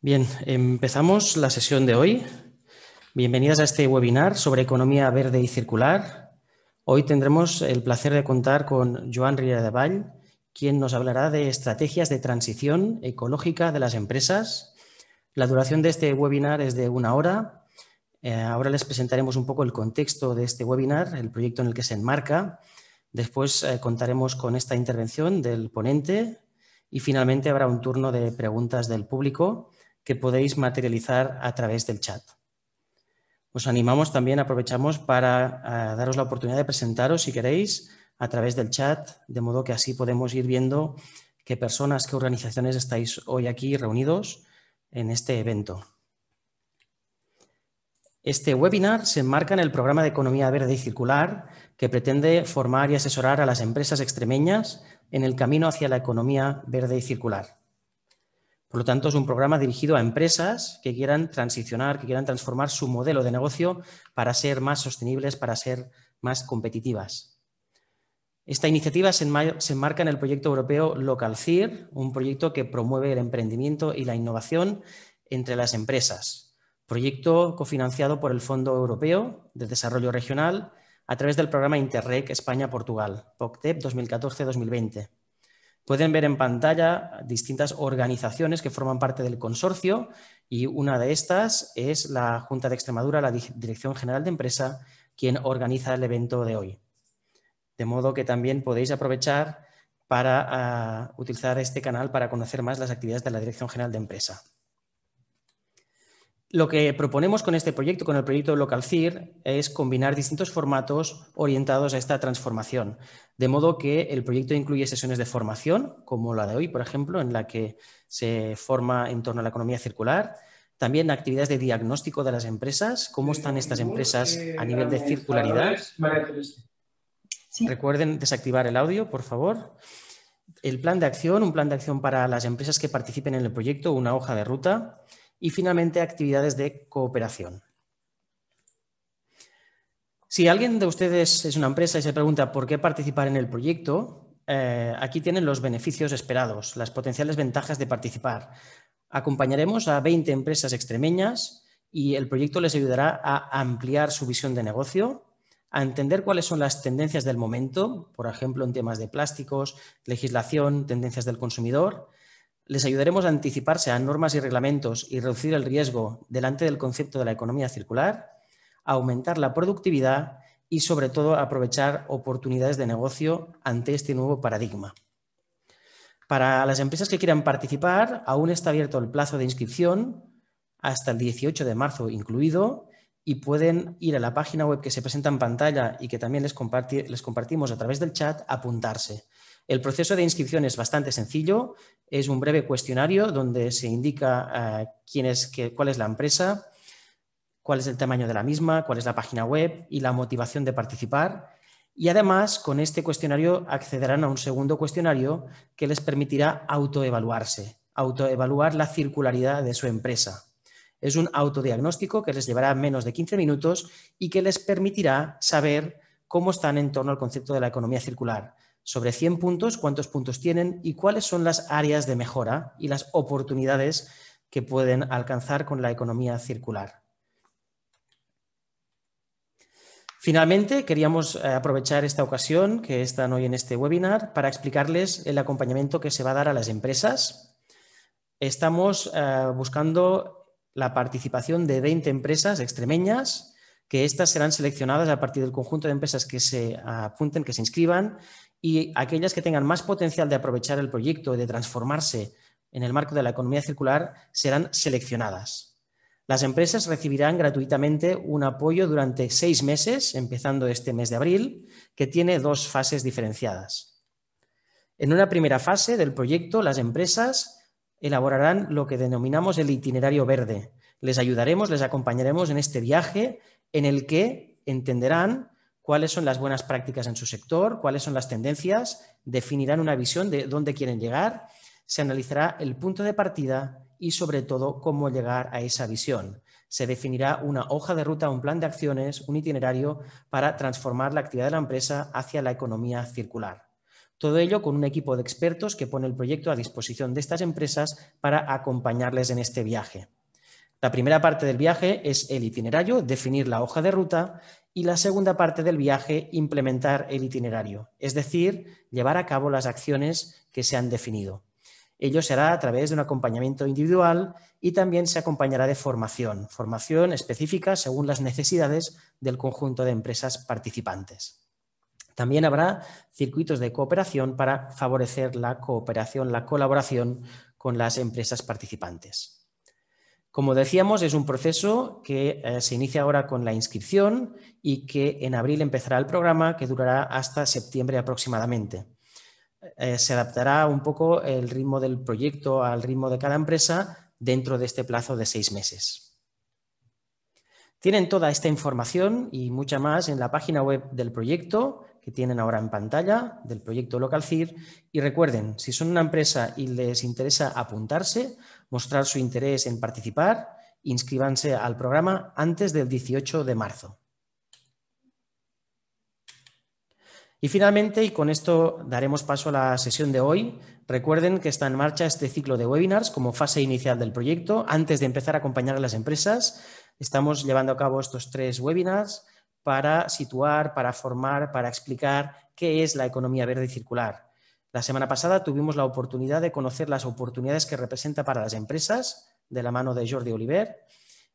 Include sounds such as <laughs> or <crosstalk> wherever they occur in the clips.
Bien, empezamos la sesión de hoy. Bienvenidas a este webinar sobre economía verde y circular. Hoy tendremos el placer de contar con Joan Riera de Vall, quien nos hablará de estrategias de transición ecológica de las empresas. La duración de este webinar es de una hora. Eh, ahora les presentaremos un poco el contexto de este webinar, el proyecto en el que se enmarca. Después eh, contaremos con esta intervención del ponente y finalmente habrá un turno de preguntas del público que podéis materializar a través del chat. Os animamos también, aprovechamos para eh, daros la oportunidad de presentaros, si queréis, a través del chat, de modo que así podemos ir viendo qué personas, qué organizaciones estáis hoy aquí reunidos en este evento. Este webinar se enmarca en el programa de Economía Verde y Circular, que pretende formar y asesorar a las empresas extremeñas en el camino hacia la economía verde y circular. Por lo tanto, es un programa dirigido a empresas que quieran transicionar, que quieran transformar su modelo de negocio para ser más sostenibles, para ser más competitivas. Esta iniciativa se, enmarca en el proyecto europeo LocalCIR, un proyecto que promueve el emprendimiento y la innovación entre las empresas. Proyecto cofinanciado por el Fondo Europeo de Desarrollo Regional a través del programa Interreg España-Portugal, POCTEP 2014-2020 Pueden ver en pantalla distintas organizaciones que forman parte del consorcio y una de estas es la Junta de Extremadura, la Dirección General de Empresa, quien organiza el evento de hoy. De modo que también podéis aprovechar para ah, utilizar este canal para conocer más las actividades de la Dirección General de Empresa. Lo que proponemos con este proyecto, con el proyecto LocalCIR, es combinar distintos formatos orientados a esta transformación. De modo que el proyecto incluye sesiones de formación, como la de hoy, por ejemplo, en la que se forma en torno a la economía circular. También actividades de diagnóstico de las empresas, cómo están estas empresas a nivel de circularidad. Recuerden desactivar el audio, por favor. El plan de acción, un plan de acción para las empresas que participen en el proyecto, una hoja de ruta. Y finalmente actividades de cooperación. Si alguien de ustedes es una empresa y se pregunta por qué participar en el proyecto, eh, aquí tienen los beneficios esperados, las potenciales ventajas de participar. Acompañaremos a 20 empresas extremeñas y el proyecto les ayudará a ampliar su visión de negocio, a entender cuáles son las tendencias del momento, por ejemplo, en temas de plásticos, legislación, tendencias del consumidor. Les ayudaremos a anticiparse a normas y reglamentos y reducir el riesgo delante del concepto de la economía circular aumentar la productividad y sobre todo aprovechar oportunidades de negocio ante este nuevo paradigma. Para las empresas que quieran participar, aún está abierto el plazo de inscripción hasta el 18 de marzo incluido y pueden ir a la página web que se presenta en pantalla y que también les, compartimos a través del chat, apuntarse. El proceso de inscripción es bastante sencillo, es un breve cuestionario donde se indica eh, quién es, cuál es la empresa, cuál es el tamaño de la misma, cuál es la página web y la motivación de participar. Y además, con este cuestionario accederán a un segundo cuestionario que les permitirá autoevaluarse, autoevaluar la circularidad de su empresa. Es un autodiagnóstico que les llevará menos de 15 minutos y que les permitirá saber cómo están en torno al concepto de la economía circular. Sobre 100 puntos, cuántos puntos tienen y cuáles son las áreas de mejora y las oportunidades que pueden alcanzar con la economía circular. Finalmente, queríamos eh, aprovechar esta ocasión que están hoy en este webinar para explicarles el acompañamiento que se va a dar a las empresas. Estamos eh, buscando la participación de 20 empresas extremeñas, que estas serán seleccionadas a partir del conjunto de empresas que se apunten, que se inscriban, y aquellas que tengan más potencial de aprovechar el proyecto y de transformarse en el marco de la economía circular serán seleccionadas. Las empresas recibirán gratuitamente un apoyo durante seis meses, empezando este mes de abril, que tiene dos fases diferenciadas. En una primera fase del proyecto, las empresas elaborarán lo que denominamos el itinerario verde. Les ayudaremos, les acompañaremos en este viaje en el que entenderán cuáles son las buenas prácticas en su sector, cuáles son las tendencias, definirán una visión de dónde quieren llegar, se analizará el punto de partida y sobre todo cómo llegar a esa visión. Se definirá una hoja de ruta, un plan de acciones, un itinerario para transformar la actividad de la empresa hacia la economía circular. Todo ello con un equipo de expertos que pone el proyecto a disposición de estas empresas para acompañarles en este viaje. La primera parte del viaje es el itinerario, definir la hoja de ruta, y la segunda parte del viaje, implementar el itinerario, es decir, llevar a cabo las acciones que se han definido. Ello será a través de un acompañamiento individual y también se acompañará de formación, formación específica según las necesidades del conjunto de empresas participantes. También habrá circuitos de cooperación para favorecer la cooperación, la colaboración con las empresas participantes. Como decíamos, es un proceso que eh, se inicia ahora con la inscripción y que en abril empezará el programa que durará hasta septiembre aproximadamente. Eh, se adaptará un poco el ritmo del proyecto al ritmo de cada empresa dentro de este plazo de seis meses. Tienen toda esta información y mucha más en la página web del proyecto que tienen ahora en pantalla, del proyecto LocalCIR. Y recuerden, si son una empresa y les interesa apuntarse, mostrar su interés en participar, inscríbanse al programa antes del 18 de marzo. Y finalmente, y con esto daremos paso a la sesión de hoy, recuerden que está en marcha este ciclo de webinars como fase inicial del proyecto, antes de empezar a acompañar a las empresas. Estamos llevando a cabo estos tres webinars para situar, para formar, para explicar qué es la economía verde y circular. La semana pasada tuvimos la oportunidad de conocer las oportunidades que representa para las empresas, de la mano de Jordi Oliver.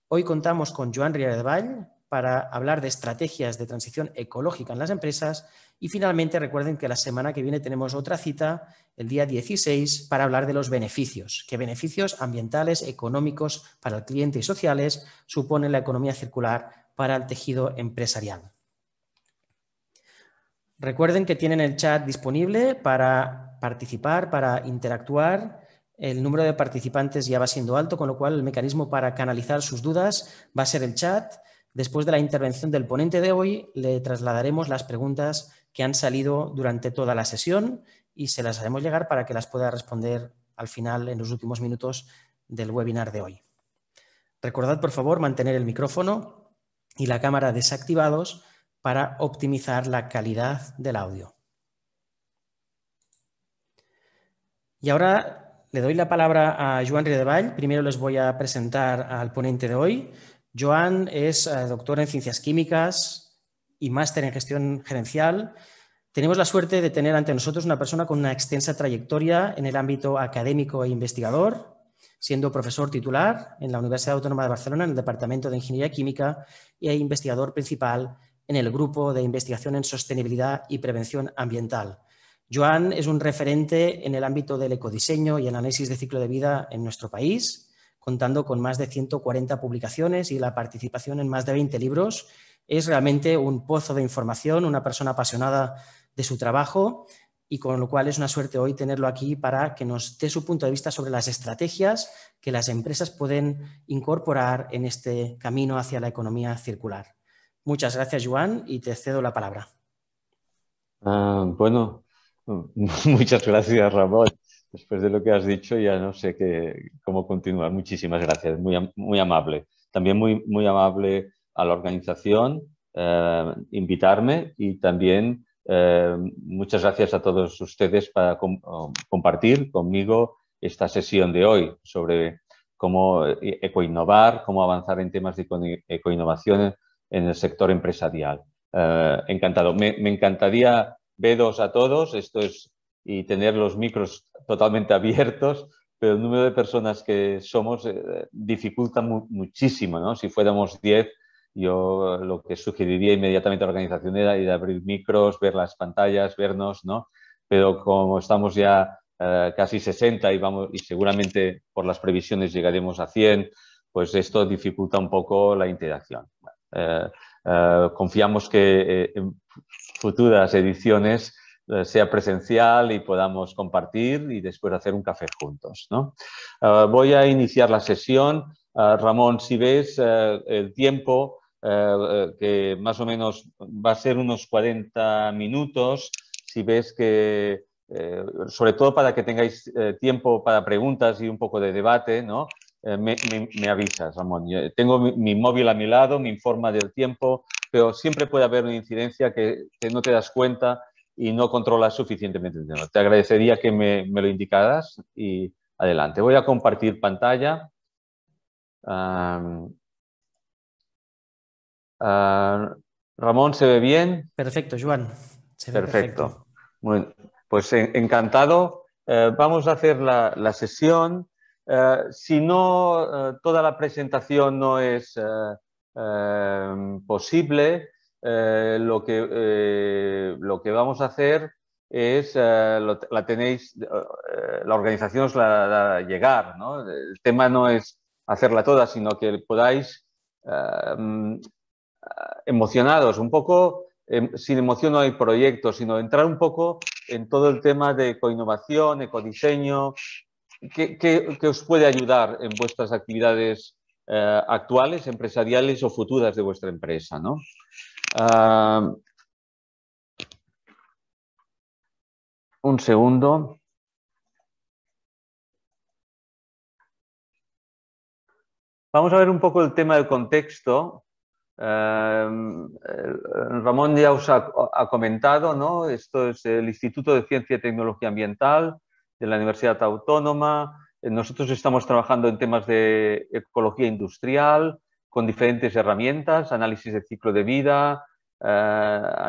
Hoy contamos con Joan Riera para hablar de estrategias de transición ecológica en las empresas y finalmente recuerden que la semana que viene tenemos otra cita, el día 16, para hablar de los beneficios. ¿Qué beneficios ambientales, económicos para el cliente y sociales supone la economía circular para el tejido empresarial? Recuerden que tienen el chat disponible para participar, para interactuar. El número de participantes ya va siendo alto, con lo cual el mecanismo para canalizar sus dudas va a ser el chat. Después de la intervención del ponente de hoy, le trasladaremos las preguntas que han salido durante toda la sesión y se las haremos llegar para que las pueda responder al final, en los últimos minutos del webinar de hoy. Recordad, por favor, mantener el micrófono y la cámara desactivados para optimizar la calidad del audio. Y ahora le doy la palabra a Joan Riedevall. Primero les voy a presentar al ponente de hoy. Joan es eh, doctor en ciencias químicas, y máster en gestión gerencial. Tenemos la suerte de tener ante nosotros una persona con una extensa trayectoria en el ámbito académico e investigador, siendo profesor titular en la Universidad Autónoma de Barcelona, en el Departamento de Ingeniería Química, e investigador principal en el Grupo de Investigación en Sostenibilidad y Prevención Ambiental. Joan es un referente en el ámbito del ecodiseño y análisis de ciclo de vida en nuestro país contando con más de 140 publicaciones y la participación en más de 20 libros. Es realmente un pozo de información, una persona apasionada de su trabajo y con lo cual es una suerte hoy tenerlo aquí para que nos dé su punto de vista sobre las estrategias que las empresas pueden incorporar en este camino hacia la economía circular. Muchas gracias, Joan, y te cedo la palabra. Ah, bueno, <laughs> muchas gracias, Ramón después de lo que has dicho ya no sé qué, cómo continuar. Muchísimas gracias, muy, muy amable. También muy, muy amable a la organización eh, invitarme y también eh, muchas gracias a todos ustedes para compartir conmigo esta sesión de hoy sobre cómo eh, ecoinnovar, cómo avanzar en temas de ecoinnovación en el sector empresarial. encantado. Me, me encantaría veros a todos. Esto es y tener los micros totalmente abiertos, pero el número de personas que somos eh, dificulta muchísimo, Si fuéramos 10, yo lo que sugeriría inmediatamente a la organización era ir a abrir micros, ver las pantallas, vernos, ¿no? Pero como estamos ya eh, casi 60 y, vamos, y seguramente por las previsiones llegaremos a 100, pues esto dificulta un poco la interacción. Eh, confiamos que en futuras ediciones eh, sea presencial y podamos compartir y después hacer un café juntos. ¿no? Eh, voy a iniciar la sesión. Eh, Ramón, si ves el tiempo, que más o menos va a ser unos 40 minutos, si ves que, sobre todo para que tengáis tiempo para preguntas y un poco de debate, ¿no? Me, avisas, Ramón. tengo mi, móvil a mi lado, me informa del tiempo, pero siempre puede haber una incidencia que no te das cuenta y no controlas suficientemente el dinero. Te agradecería que me, lo indicaras y adelante. Voy a compartir pantalla. Ramón, ¿se ve bien? Perfecto, Juan perfecto. Bueno, pues encantado. Eh, vamos a hacer la, sesión. Eh, si no, eh, toda la presentación no es posible, eh, lo, que, eh, lo que vamos a hacer es, eh, la tenéis, la organización os la da llegar, El tema no es hacerla toda, sino que podáis, mm, emocionados un poco, em, sin emoción no hay proyecto, sino entrar un poco en todo el tema de coinnovación, ecodiseño, ¿qué, os puede ayudar en vuestras actividades actuales, empresariales o futuras de vuestra empresa. ¿no? Ah, un segundo. Vamos a ver un poco el tema del contexto. Em, eh, Ramón ya os ha, ha, comentado, ¿no? Esto es el Instituto de Ciencia y Tecnología Ambiental de la Universidad Autónoma. Eh, nosotros estamos trabajando en temas de ecología industrial, con diferentes herramientas, análisis de ciclo de vida, eh,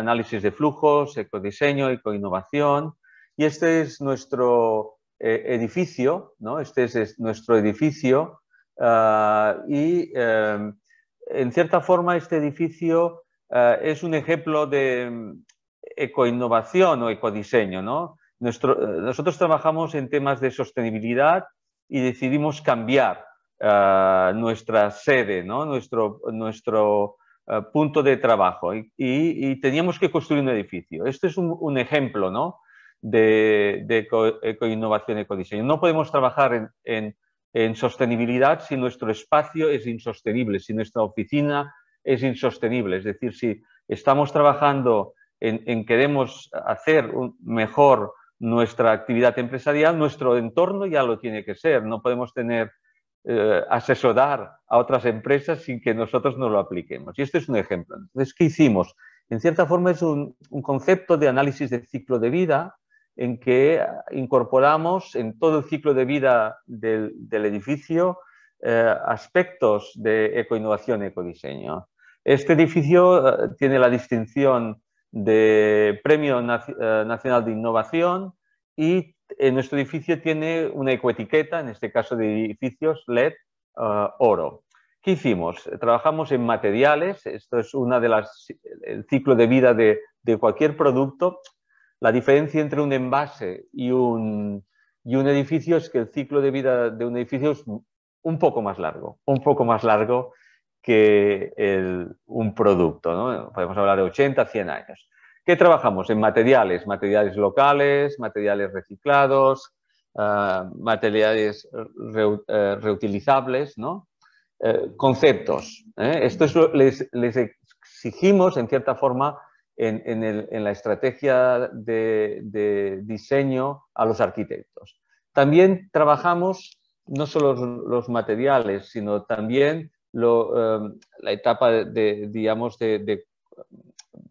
análisis de flujos, ecodiseño, ecoinnovación. Y este es nuestro eh, edificio, Este es, nuestro edificio eh, y en cierta forma este edificio es un ejemplo de mm, ecoinnovación o ecodiseño, nosotros trabajamos en temas de sostenibilidad y decidimos cambiar eh, nuestra sede, ¿no? nuestro, nuestro eh, punto de trabajo y, teníamos que construir un edificio. Este es un, ejemplo ¿no? de, de ecoinnovación, ecodiseño. No podemos trabajar en, en, sostenibilidad si nuestro espacio es insostenible, si nuestra oficina es insostenible. Es decir, si estamos trabajando en, queremos hacer mejor nuestra actividad empresarial, nuestro entorno ya lo tiene que ser. No podemos tener eh, asesorar a otras empresas sin que nosotros no lo apliquemos. Y este es un ejemplo. Entonces, ¿qué hicimos? En cierta forma es un, concepto de análisis de ciclo de vida en que incorporamos en todo el ciclo de vida del, edificio eh, aspectos de ecoinnovación y ecodiseño. Este edificio eh, tiene la distinción de Premio Nacional de Innovación y nuestro edificio tiene una ecoetiqueta, en este caso de edificios LED eh, oro. ¿Qué hicimos? Trabajamos en materiales, esto es una de las, el ciclo de vida de, cualquier producto. La diferencia entre un envase y un, edificio es que el ciclo de vida de un edificio es un poco más largo, un poco más largo que un producto, podemos hablar de 80, 100 años. ¿Qué trabajamos? En materiales, materiales locales, materiales reciclados, eh, materiales eh, reutilizables, ¿no? Eh, conceptos. Esto les, exigimos, en cierta forma, en, la estrategia de, diseño a los arquitectos. También trabajamos no solo los materiales, sino también la etapa de, digamos, de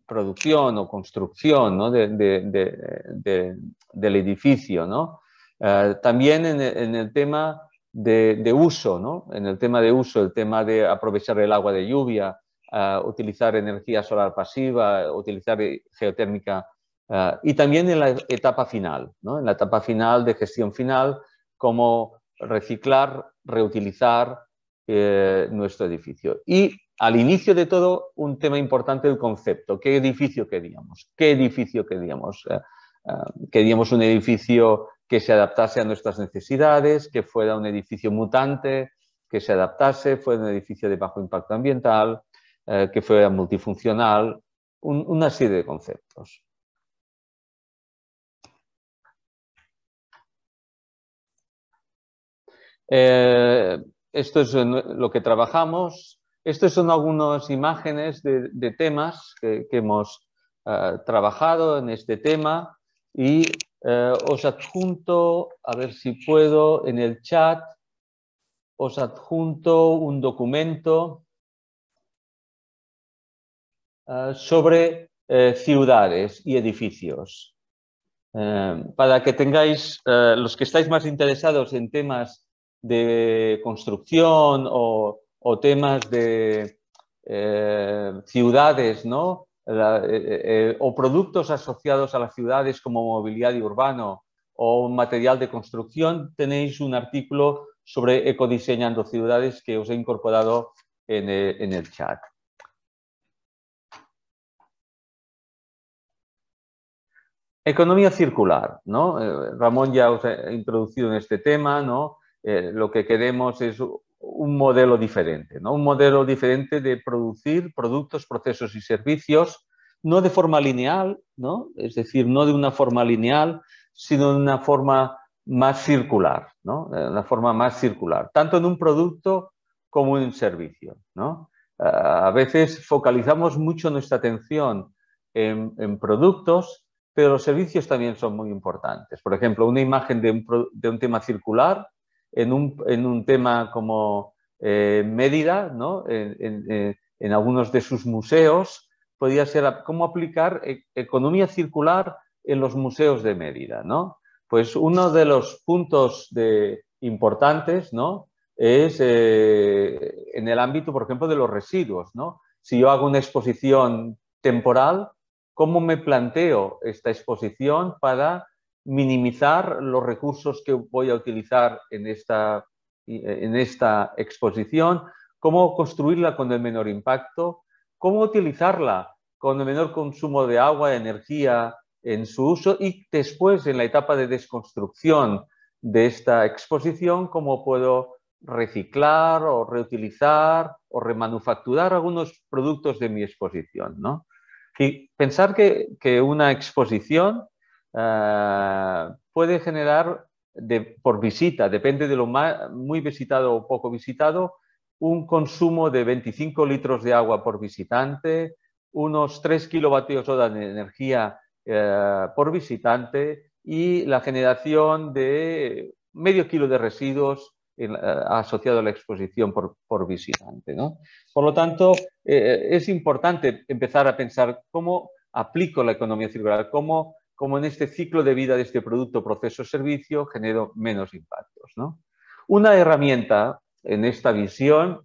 producción o construcción de, del edificio. Eh, también en, el tema de, uso, en el tema de uso, el tema de aprovechar el agua de lluvia, eh, utilizar energía solar pasiva, utilizar geotérmica eh, y también en la etapa final, en la etapa final de gestión final, como reciclar, reutilizar nuestro edificio. Y al inicio de todo, un tema importante del concepto. ¿Qué edificio queríamos? ¿Qué edificio queríamos? Eh, eh, queríamos un edificio que se adaptase a nuestras necesidades, que fuera un edificio mutante, que se adaptase, fuera un edificio de bajo impacto ambiental, eh, que fuera multifuncional, una serie de conceptos. esto es lo que trabajamos. Estas son algunas imágenes de, temas que, hemos eh, trabajado en este tema y eh, os adjunto, a ver si puedo, en el chat, os adjunto un documento eh, sobre ciudades y edificios. para que tengáis, los que estáis más interesados en temas de construcción o o temas de eh, ciudades, ¿no? Eh, eh, o productos asociados a las ciudades como movilidad urbano o material de construcción, tenéis un artículo sobre ecodiseñando ciudades que os he incorporado en el, chat. Economía circular, ¿no? Ramón ya os ha introducido en este tema, ¿no? lo que queremos es un modelo diferente, ¿no? un modelo diferente de producir productos, procesos y servicios, no de forma lineal, ¿no? es decir, no de una forma lineal, sino de una forma más circular, ¿no? de eh, una forma más circular, tanto en un producto como en un servicio. ¿no? Eh, a veces focalizamos mucho nuestra atención en, productos, pero los servicios también son muy importantes. Por ejemplo, una imagen de un, de un tema circular en un, tema como eh, Mérida, eh, en, algunos de sus museos, podría ser cómo aplicar e-, economía circular en los museos de Mérida. ¿no? Pues uno de los puntos importantes ¿no? es eh, en el ámbito, por ejemplo, de los residuos. ¿no? Si yo hago una exposición temporal, ¿cómo me planteo esta exposición para minimizar los recursos que voy a utilizar en esta, exposición, cómo construirla con el menor impacto, cómo utilizarla con el menor consumo de agua, energía en su uso y después en la etapa de desconstrucción de esta exposición, cómo puedo reciclar o reutilizar o remanufacturar algunos productos de mi exposición. ¿no? Y pensar que una exposición Ah, puede generar por visita, depende de lo muy visitado o poco visitado, un consumo de 25 litros de agua por visitante, unos 3 kilovatios de energía eh, por visitante y la generación de medio kilo de residuos eh, asociado a la exposición por, visitante. Por lo tanto, eh, es importante empezar a pensar cómo aplico la economía circular, cómo como en este ciclo de vida de este producto, proceso, servicio, genero menos impactos. Una herramienta en esta visión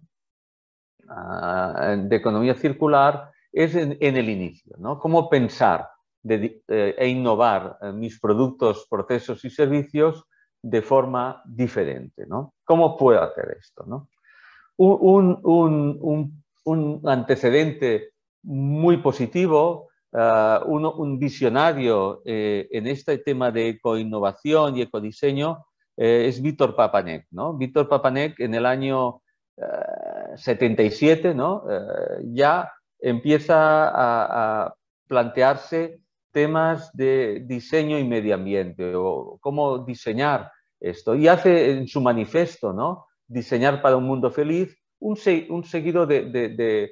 ah, de economía circular es en, el inicio, ¿no? Cómo pensar eh, e innovar eh, mis productos, procesos y servicios de forma diferente, ¿Cómo puedo hacer esto, un antecedente muy positivo Ah, uno, un visionario eh, en este tema de ecoinnovación y ecodiseño eh, es Víctor Papanek. ¿no? Víctor Papanek en el año 77 ah, ¿no? Ah, ya empieza a, plantearse temas de diseño y medio ambiente o cómo diseñar esto. Y hace en su manifesto, ¿no? Diseñar para un mundo feliz, un, seguido de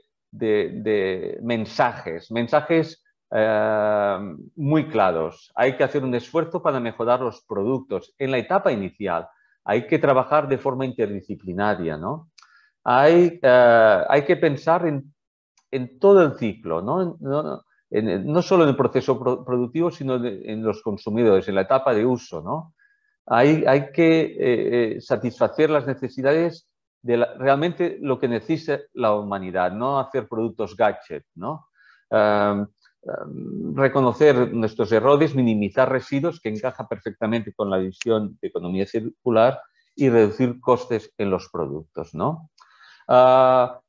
mensajes, mensajes eh, muy claros. Hay que hacer un esfuerzo para mejorar los productos. En la etapa inicial hay que trabajar de forma interdisciplinaria, ¿no? Hay, eh, hay que pensar en, todo el ciclo, ¿no? no, en, solo en el proceso productivo, sino en los consumidores, en la etapa de uso, ¿no? Hay, que eh, satisfacer las necesidades de realmente lo que necesita la humanidad, no hacer productos gadget, ¿no? Em, reconocer nuestros errores, minimizar residuos, que encaja perfectamente con la visión de economía circular y reducir costes en los productos. ¿no? Ah,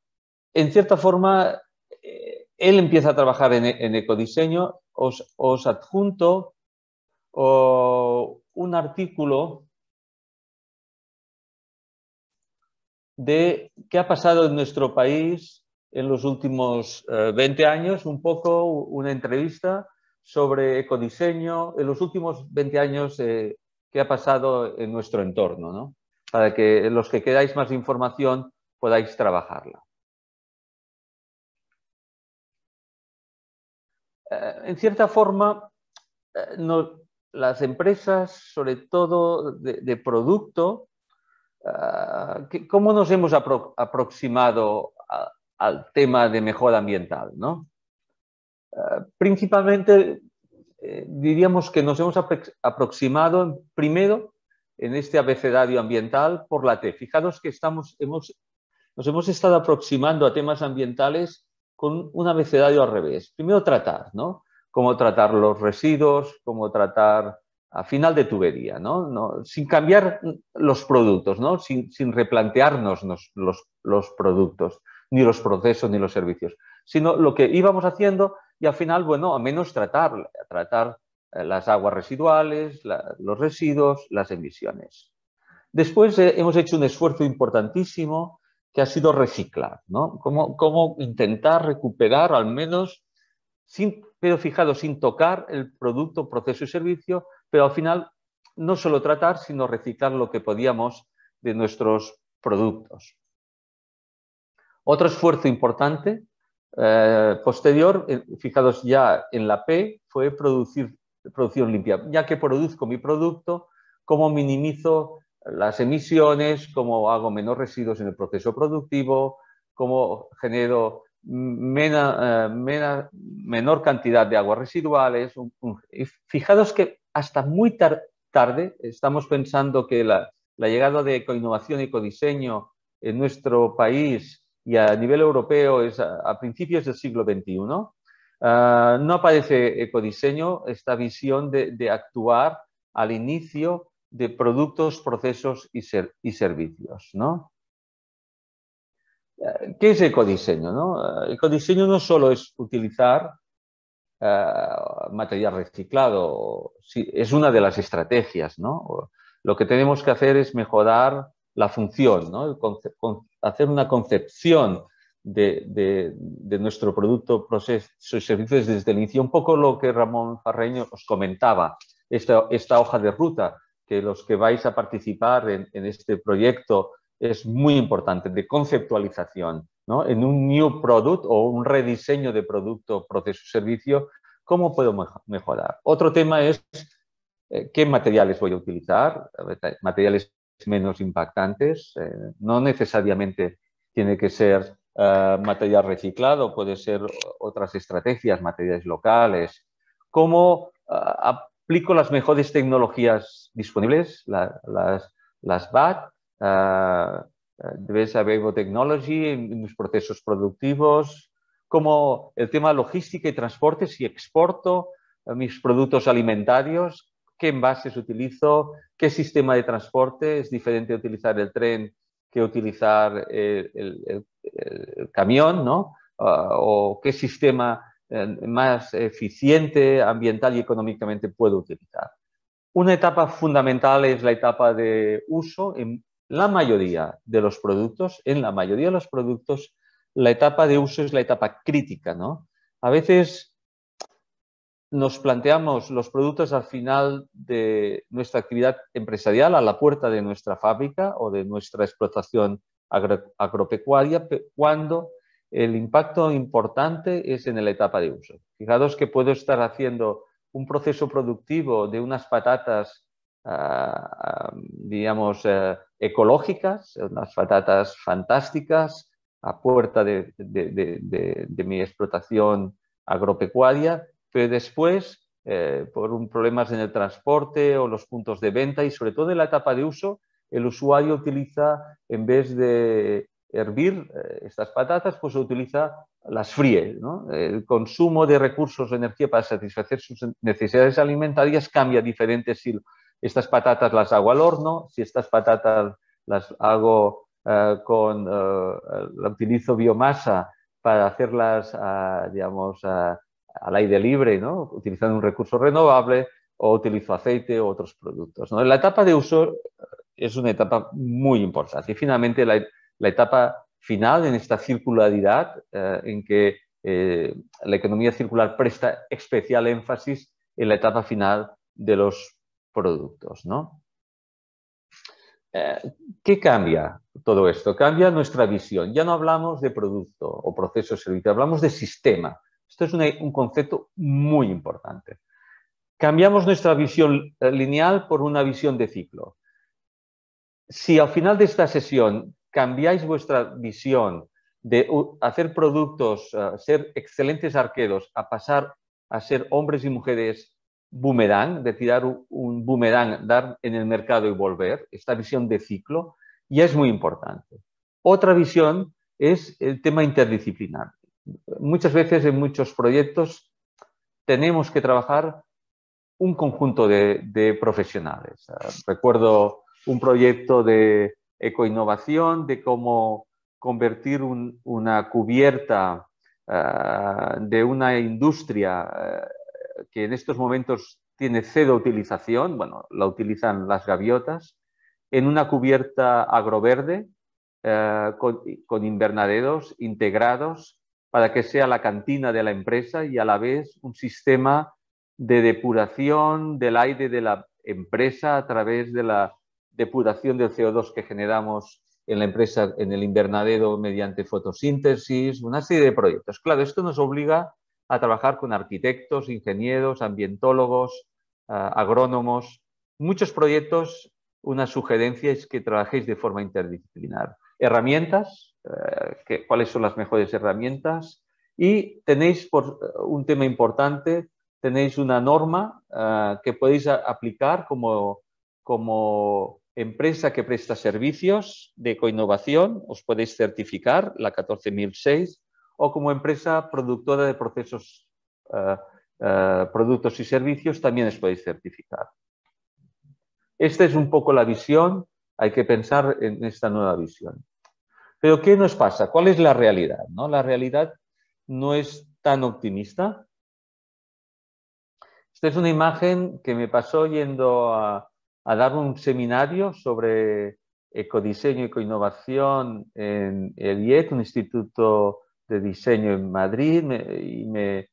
en cierta forma, eh, él empieza a trabajar en, ecodiseño. Os, adjunto un artículo de qué ha pasado en nuestro país en los últimos 20 eh, años un poco una entrevista sobre ecodiseño en los últimos 20 años eh, que ha pasado en nuestro entorno, para que los que queráis más información podáis trabajarla. Eh, en cierta forma, eh, las empresas, sobre todo de, producto, ¿cómo nos hemos aproximado a, al tema de mejora ambiental. ¿no? Eh, principalmente eh, diríamos que nos hemos aproximado primero en este abecedario ambiental por la T. Fijaros que estamos, hemos, nos hemos estado aproximando a temas ambientales con un abecedario al revés. Primero tratar, ¿no? Cómo tratar los residuos, cómo tratar a final de tubería, ¿no? sin cambiar los productos, ¿no? sin, replantearnos los productos ni los procesos, ni los servicios, sino lo que íbamos haciendo y al final, bueno, a menos tratar, tratar eh, las aguas residuales, los residuos, las emisiones. Después eh, hemos hecho un esfuerzo importantísimo que ha sido reciclar, ¿no? Cómo, intentar recuperar al menos, pero fijado, sin tocar el producto, proceso y servicio, pero al final no solo tratar, sino reciclar lo que podíamos de nuestros productos. Otro esfuerzo importante eh, posterior, eh, fijados ya en la P, fue producir producción limpia. Ya que produzco mi producto, ¿cómo minimizo las emisiones? ¿Cómo hago menos residuos en el proceso productivo? ¿Cómo genero eh, menor cantidad de aguas residuales? fijados que hasta muy tarde estamos pensando que la, llegada de ecoinnovación y ecodiseño en nuestro país y a nivel europeo es a, principios del siglo XXI. Ah, no aparece ecodiseño, esta visión de, actuar al inicio de productos, procesos y, servicios. ¿no? ¿Qué es ecodiseño? No? Ecodiseño no solo es utilizar ah, material reciclado, es una de las estrategias. ¿no? Lo que tenemos que hacer es mejorar la función, hacer una concepción de, nuestro producto, proceso y servicios desde el inicio. Un poco lo que Ramón Farreño os comentaba, esta, hoja de ruta, que los que vais a participar en, este proyecto es muy importante, de conceptualización. En un new product o un rediseño de producto, proceso y servicio, ¿cómo puedo mejorar? Otro tema es eh, qué materiales voy a utilizar, materiales menos impactantes. Eh, no necesariamente tiene que ser eh, material reciclado, puede ser otras estrategias, materiales locales. ¿Cómo eh, aplico las mejores tecnologías disponibles, las las, las BAT, Debes Technology, en los procesos productivos? ¿Cómo el tema logística y transporte, si exporto mis productos alimentarios, qué envases utilizo, qué sistema de transporte. Es diferente utilizar el tren que utilizar el, camión, ¿no? Ah, o qué sistema eh, más eficiente ambiental y económicamente puedo utilizar. Una etapa fundamental es la etapa de uso. En la mayoría de los productos, en la mayoría de los productos, la etapa de uso es la etapa crítica, ¿no? A veces nos planteamos los productos al final de nuestra actividad empresarial, a la puerta de nuestra fábrica o de nuestra explotación agropecuaria, cuando el impacto importante es en la etapa de uso. Fijaros que puedo estar haciendo un proceso productivo de unas patatas, ah, ah, digamos, eh, ecológicas, unas patatas fantásticas a puerta de mi explotación agropecuaria, pero después, eh, por problemas en el transporte o los puntos de venta y sobre todo en la etapa de uso, el usuario utiliza, en vez de hervir eh, estas patatas, pues utiliza las fríes. El consumo de recursos de energía para satisfacer sus necesidades alimentarias cambia diferente si estas patatas las hago al horno, si estas patatas las hago eh, con, la utilizo biomasa para hacerlas, ah, digamos, ah, al aire libre, utilizando un recurso renovable o utilizo aceite u otros productos. La etapa de uso eh, es una etapa muy importante. Y finalmente la, etapa final en esta circularidad eh, en que eh, la economía circular presta especial énfasis en la etapa final de los productos. ¿Qué cambia todo esto? Cambia nuestra visión. Ya no hablamos de producto o proceso de servicio, hablamos de sistema. Esto es un concepto muy importante. Cambiamos nuestra visión eh, lineal por una visión de ciclo. Si al final de esta sesión cambiáis vuestra visión de uh, hacer productos, eh, ser excelentes arqueros, a pasar a ser hombres y mujeres boomerang, de tirar un boomerang, dar en el mercado y volver, esta visión de ciclo, ya es muy importante. Otra visión es el tema interdisciplinar muchas veces en muchos proyectos tenemos que trabajar un conjunto de, profesionales. Ah, recuerdo un proyecto de ecoinnovación, de cómo convertir una cubierta ah, de una industria ah, que en estos momentos tiene cedo utilización, bueno, la utilizan las gaviotas, en una cubierta agroverde con, invernaderos integrados para que sea la cantina de la empresa y a la vez un sistema de depuración del aire de la empresa a través de la depuración del CO2 que generamos en la empresa, en el invernadero mediante fotosíntesis, una serie de proyectos. Claro, esto nos obliga a trabajar con arquitectos, ingenieros, ambientólogos, agrónomos, muchos proyectos. Una sugerencia es que trabajéis de forma interdisciplinar. Herramientas, eh, cuáles son las mejores herramientas. Y tenéis, por eh, un tema importante, tenéis una norma eh, que podéis aplicar como, empresa que presta servicios de co-innovación, os podéis certificar, la 14006, o como empresa productora de procesos, productos y servicios, también os podéis certificar. Esta es un poco la visión, hay que pensar en esta nueva visión. Pero ¿qué nos pasa? ¿Cuál es la realidad? ¿No? La realidad no es tan optimista. Esta es una imagen que me pasó yendo a, dar un seminario sobre ecodiseño y ecoinnovación en el IET, un instituto de diseño en Madrid, y me eh,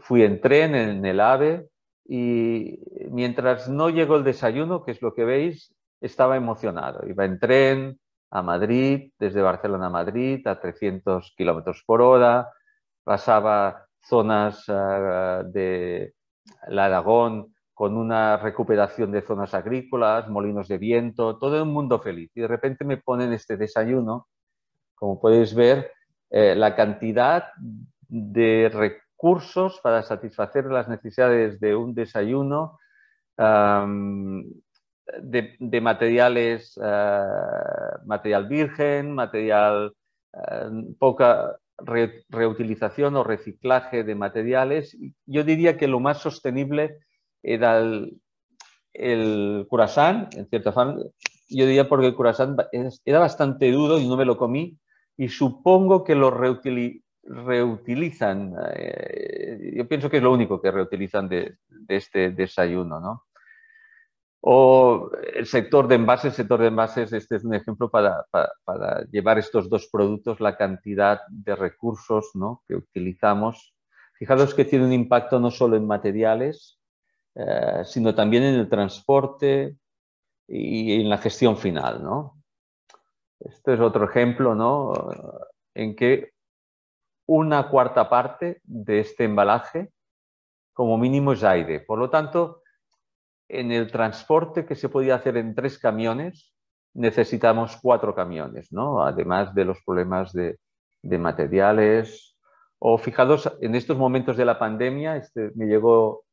fui en tren en el AVE y mientras no llegó el desayuno, que es lo que veis, estaba emocionado. Iba en tren, a Madrid, desde Barcelona a Madrid a 300 kilómetros por hora, pasaba zonas eh, de la Aragón con una recuperación de zonas agrícolas, molinos de viento, todo un mundo feliz. Y de repente me ponen este desayuno, como podéis ver, eh, la cantidad de recursos para satisfacer las necesidades de un desayuno de, materiales, eh, material virgen, material eh, poca reutilización o reciclaje de materiales. Yo diría que lo más sostenible era el, el curasán, en cierta forma, yo diría porque el curasán era bastante duro y no me lo comí, y supongo que lo reutilizan. Eh, yo pienso que es lo único que reutilizan de, de este desayuno, ¿no? O el sector de envases, sector de envases, este es un ejemplo para, llevar estos dos productos, la cantidad de recursos que utilizamos. Fijaros que tiene un impacto no solo en materiales, eh, sino también en el transporte y en la gestión final. Este es otro ejemplo ¿no? en que una cuarta parte de este embalaje como mínimo es aire. Por lo tanto, en el transporte que se podía hacer en tres camiones, necesitamos cuatro camiones, ¿no? Además de los problemas de, materiales. O fijados, en estos momentos de la pandemia, este, me llegó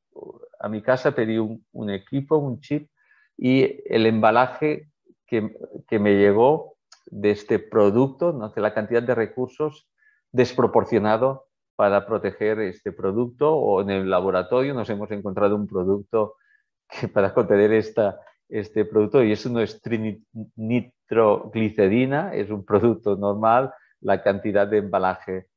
a mi casa, pedí un, equipo, un chip, y el embalaje que, que, me llegó de este producto, ¿no? de la cantidad de recursos desproporcionado para proteger este producto, o en el laboratorio nos hemos encontrado un producto que para contener esta, este producto y eso no es nitroglicerina, es un producto normal, la cantidad de embalaje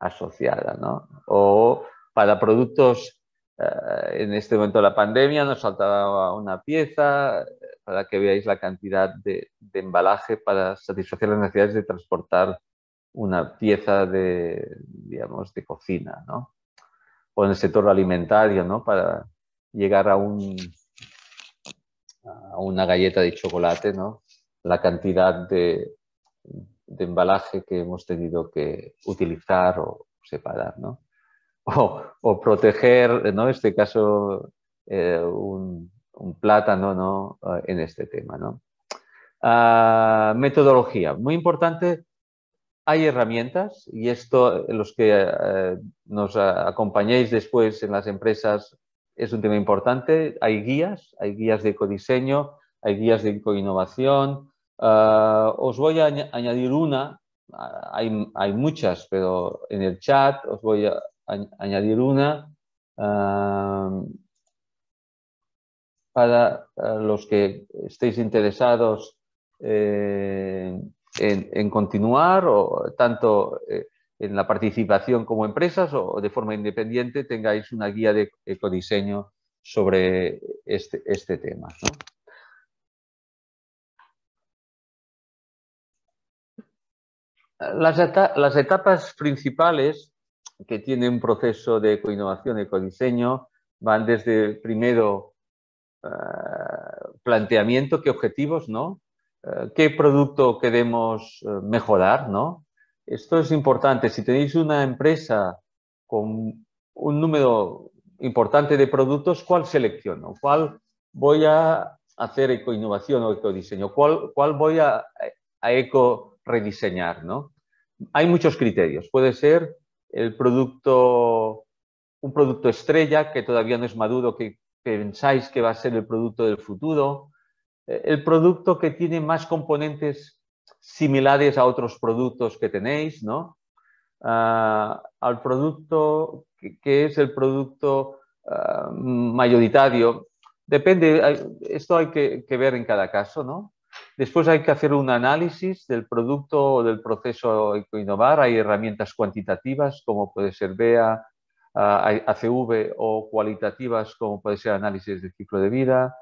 asociada. ¿no? O para productos, eh, en este momento de la pandemia nos faltaba una pieza eh, para que veáis la cantidad de, de embalaje para satisfacer las necesidades de transportar una pieza de, digamos, de cocina, ¿no? O en el sector alimentario, ¿no? Para llegar a un una galleta de chocolate, ¿no? la cantidad de, embalaje que hemos tenido que utilizar o separar. <laughs> O, proteger, En este caso, eh, un, plátano, ¿no? Eh, en este tema, ah, metodología, muy importante. Hay herramientas y esto, eh, los que nos acompañéis después en las empresas es un tema importante. Hay guías, hay guías de ecodiseño, hay guías de ecoinnovación. Ah, os voy a añadir una, ah, hay, muchas, pero en el chat os voy a añadir una ah, para los que estéis interesados eh, en, continuar, o tanto eh, en la participación como empresas o de forma independiente tengáis una guía de ecodiseño sobre este, este tema. Las, etapas principales que tiene un proceso de ecoinnovación, ecodiseño, van desde el primero eh, planteamiento, qué objetivos, ¿no? Eh, qué producto queremos eh, mejorar, ¿no? Esto es importante. Si tenéis una empresa con un número importante de productos, ¿cuál selecciono? ¿Cuál voy a hacer ecoinnovación o ecodiseño? ¿Cuál, cuál voy a, eco rediseñar? Hay muchos criterios. Puede ser el producto, un producto estrella que todavía no es maduro, que pensáis que va a ser el producto del futuro, eh, el producto que tiene más componentes similares a otros productos que tenéis, ¿no? Ah, al producto que, es el producto ah, mayoritario. Depende, esto hay que, ver en cada caso, ¿no? Después hay que hacer un análisis del producto o del proceso innovar. Hay herramientas cuantitativas como puede ser BEA, ACV ah, o cualitativas como puede ser análisis del ciclo de vida,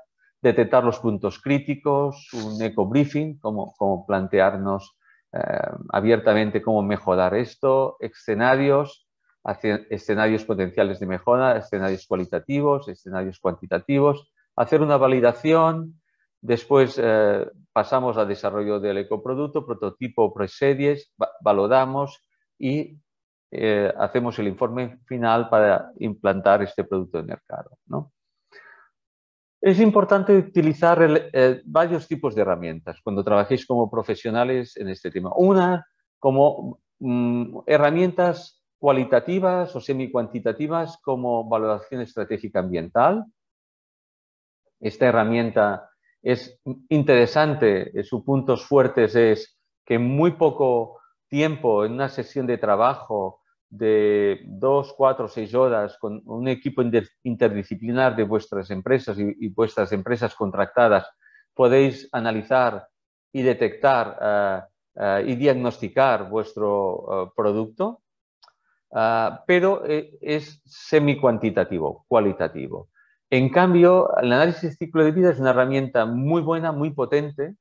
detectar los puntos críticos, un eco-briefing, cómo, plantearnos eh, abiertamente cómo mejorar esto, escenarios, escenarios potenciales de mejora, escenarios cualitativos, escenarios cuantitativos, hacer una validación, después eh, pasamos al desarrollo del ecoproducto, prototipo, preseries, va valoramos y eh, hacemos el informe final para implantar este producto en el mercado. ¿no? Es importante utilizar eh, varios tipos de herramientas cuando trabajéis como profesionales en este tema. Una, como mm, herramientas cualitativas o semi-cuantitativas como valoración estratégica ambiental. Esta herramienta es interesante, eh, sus puntos fuertes es que en muy poco tiempo, en una sesión de trabajo, de dos, cuatro, seis horas con un equipo interdisciplinar de vuestras empresas y, vuestras empresas contractadas, podéis analizar y detectar eh, eh, y diagnosticar vuestro eh, producto, pero es semi-cuantitativo, cualitativo. En cambio, el análisis ciclo de vida es una herramienta muy buena, muy potente,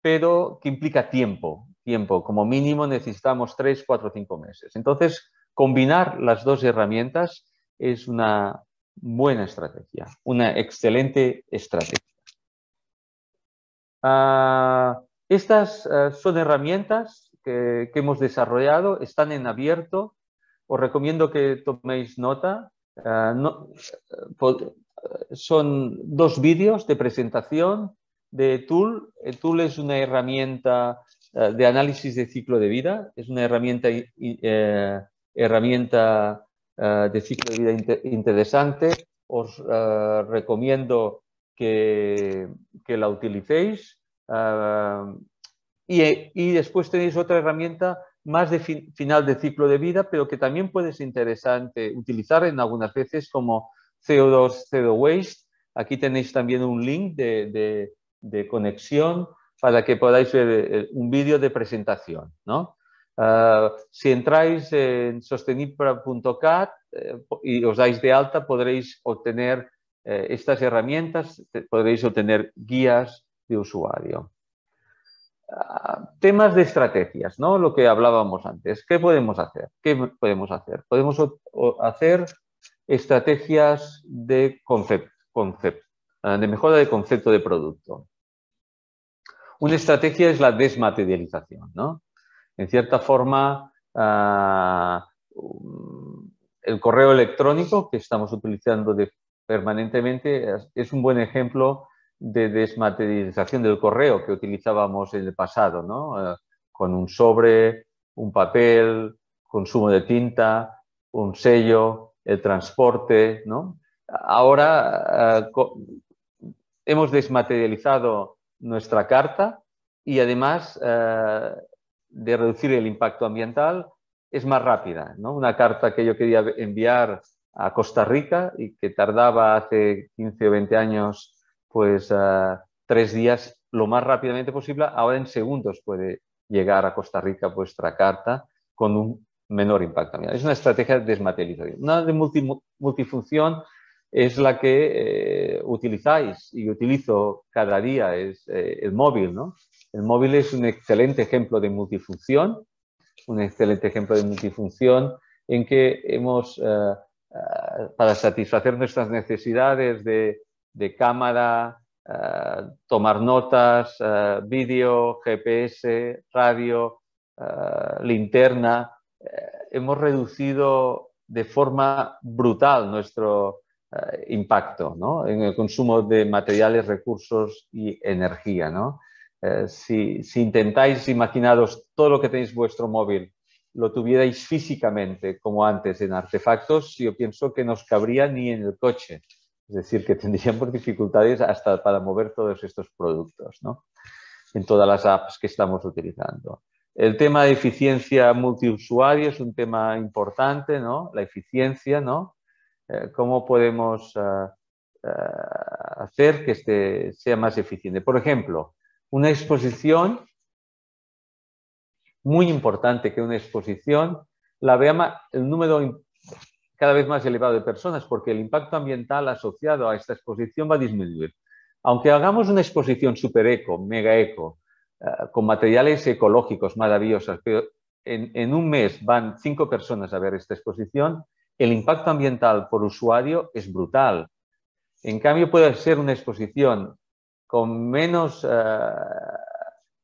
pero que implica tiempo, tiempo. Como mínimo necesitamos tres, cuatro, cinco meses. Entonces, combinar las dos herramientas es una buena estrategia, una excelente estrategia. Ah, estas ah, son herramientas que, hemos desarrollado, están en abierto. Os recomiendo que toméis nota. Ah, son dos vídeos de presentación de Tool. Eh, Tool es una herramienta eh, de análisis de ciclo de vida. Es una herramienta, eh, herramienta eh, de ciclo de vida interesante. Os recomiendo que, que, la utilicéis. Y, y, después tenéis otra herramienta más de final de ciclo de vida, pero que también puede ser interesante utilizar en algunas veces como CO2, CO Waste. Aquí tenéis también un link de, de conexión para que podáis ver eh, un vídeo de presentación. ¿no? Ah, si entráis en sostenible.cat eh, y os dais de alta, podréis obtener eh, estas herramientas, podréis obtener guías de usuario. Ah, temas de estrategias, ¿no? Lo que hablábamos antes. ¿Qué podemos hacer? ¿Qué podemos hacer? Podemos hacer estrategias de, concepto, ah, de mejora de concepto de producto. Una estrategia es la desmaterialización, ¿no? En cierta forma, ah, mm, el correo electrónico que estamos utilizando permanentemente es un buen ejemplo de desmaterialización del correo que utilizábamos en el pasado, ¿no? Ah, con un sobre, un papel, consumo de tinta, un sello, el transporte, ¿no? Ahora ah, hemos desmaterializado nuestra carta y además eh, de reducir el impacto ambiental es más rápida. ¿no? Una carta que yo quería enviar a Costa Rica y que tardaba hace 15 o 20 años pues eh, tres días lo más rápidamente posible, ahora en segundos puede llegar a Costa Rica vuestra carta con un menor impacto ambiental. Es una estrategia desmaterializada. Una de multifunción es la que eh, utilizáis y utilizo cada día, es eh, el móvil. ¿no? El móvil es un excelente ejemplo de multifunción, un excelente ejemplo de multifunción en que hemos, eh, para satisfacer nuestras necesidades de cámara, tomar notas, vídeo, GPS, radio, linterna, hemos reducido de forma brutal nuestro, eh, impacto en el consumo de materiales, recursos y energía. Eh, si, intentáis imaginaros todo lo que tenéis vuestro móvil, lo tuvierais físicamente como antes en artefactos, yo pienso que nos cabría ni en el coche. Es decir, que <laughs> tendríamos dificultades hasta para mover todos estos productos en todas las apps que estamos utilizando. El tema de eficiencia multiusuario es un tema importante, ¿no? La eficiencia, ¿no? Eh, cómo podemos eh, eh, hacer que este sea más eficiente. Por ejemplo, una exposición, muy importante que una exposición, la vea el número cada vez más elevado de personas, porque el impacto ambiental asociado a esta exposición va a disminuir. Aunque hagamos una exposición super eco, mega eco, con materiales ecológicos maravillosos, pero en, en un mes van cinco personas a ver esta exposición, el impacto ambiental por usuario es brutal. En cambio, puede ser una exposición con menos eh,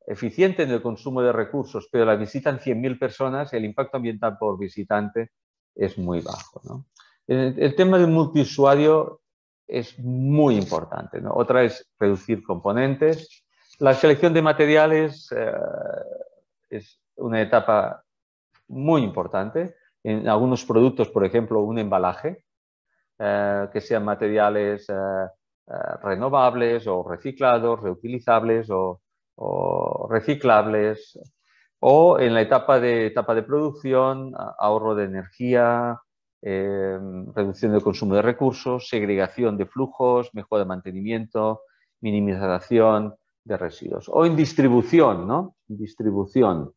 eficiente en el consumo de recursos, pero la visitan 100.000 personas, el impacto ambiental por visitante es muy bajo. El, tema del multiusuario es muy importante. Otra es reducir componentes. La selección de materiales eh, es una etapa muy importante en algunos productos, por ejemplo, un embalaje, eh, que sean materiales eh, eh, renovables o reciclados, reutilizables o, reciclables, o en la etapa de, etapa de producción, ahorro de energía, reducción del consumo de recursos, segregación de flujos, mejora de mantenimiento, minimización de residuos. O en distribución, ¿no? Distribución.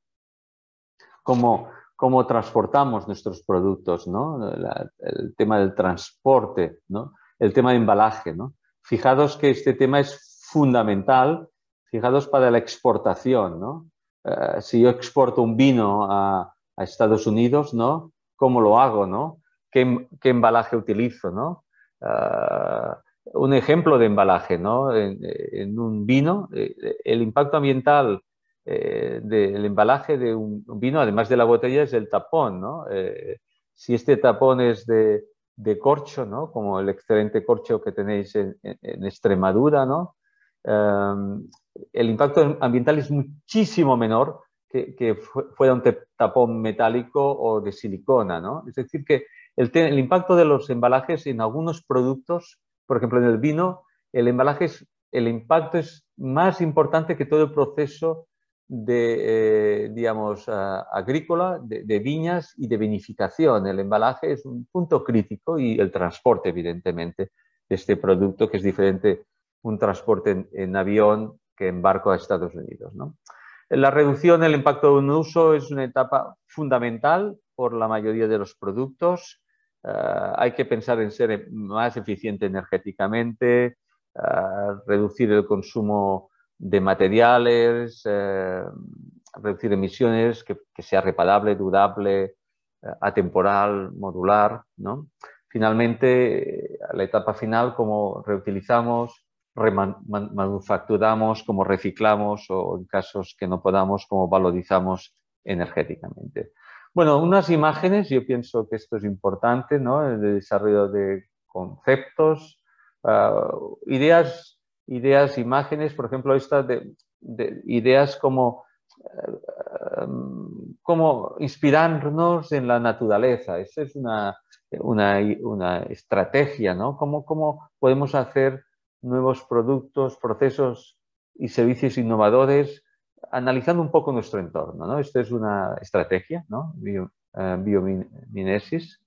Como cómo transportamos nuestros productos, el tema del transporte, ¿no? el tema de embalaje. ¿no? que este tema es fundamental, Fijados para la exportación. Eh, si yo exporto un vino a, Estados Unidos, ¿no? ¿cómo lo hago? ¿no? ¿Qué, embalaje utilizo? ¿no? Eh, un ejemplo de embalaje ¿no? en un vino, eh, el impacto ambiental eh, del embalaje de un vino, además de la botella, es el tapón, eh, si este tapón es de, corcho, Como el excelente corcho que tenéis en, Extremadura, em, el impacto ambiental es muchísimo menor que, fuera un tapón metálico o de silicona, Es decir, que el, impacto de los embalajes en algunos productos, por ejemplo, en el vino, el embalaje es, el impacto es más importante que todo el proceso de, eh, digamos, agrícola, de, viñas y de vinificación. El embalaje es un punto crítico y el transporte, evidentemente, de este producto, que es diferente un transporte en, avión que en barco a Estados Unidos. ¿no? La reducción del impacto de un uso es una etapa fundamental por la mayoría de los productos. Ah, hay que pensar en ser más eficiente energéticamente, ah, reducir el consumo de materiales, eh, reducir emisiones, que, sea reparable, durable, eh, atemporal, modular. ¿no? Finalmente, eh, la etapa final, cómo reutilizamos, manufacturamos, cómo reciclamos o en casos que no podamos, cómo valorizamos energéticamente. Bueno, unas imágenes, yo pienso que esto es importante, ¿no? El desarrollo de conceptos, ah, ideas ideas, imágenes, por ejemplo, estas de, ideas eh, um, como, inspirarnos en la naturaleza. Esa es una, estrategia, ¿no? ¿Cómo, podemos hacer nuevos productos, procesos y servicios innovadores analizando un poco nuestro entorno, ¿no? Esta es una estrategia, ¿no? Eh, biominesis.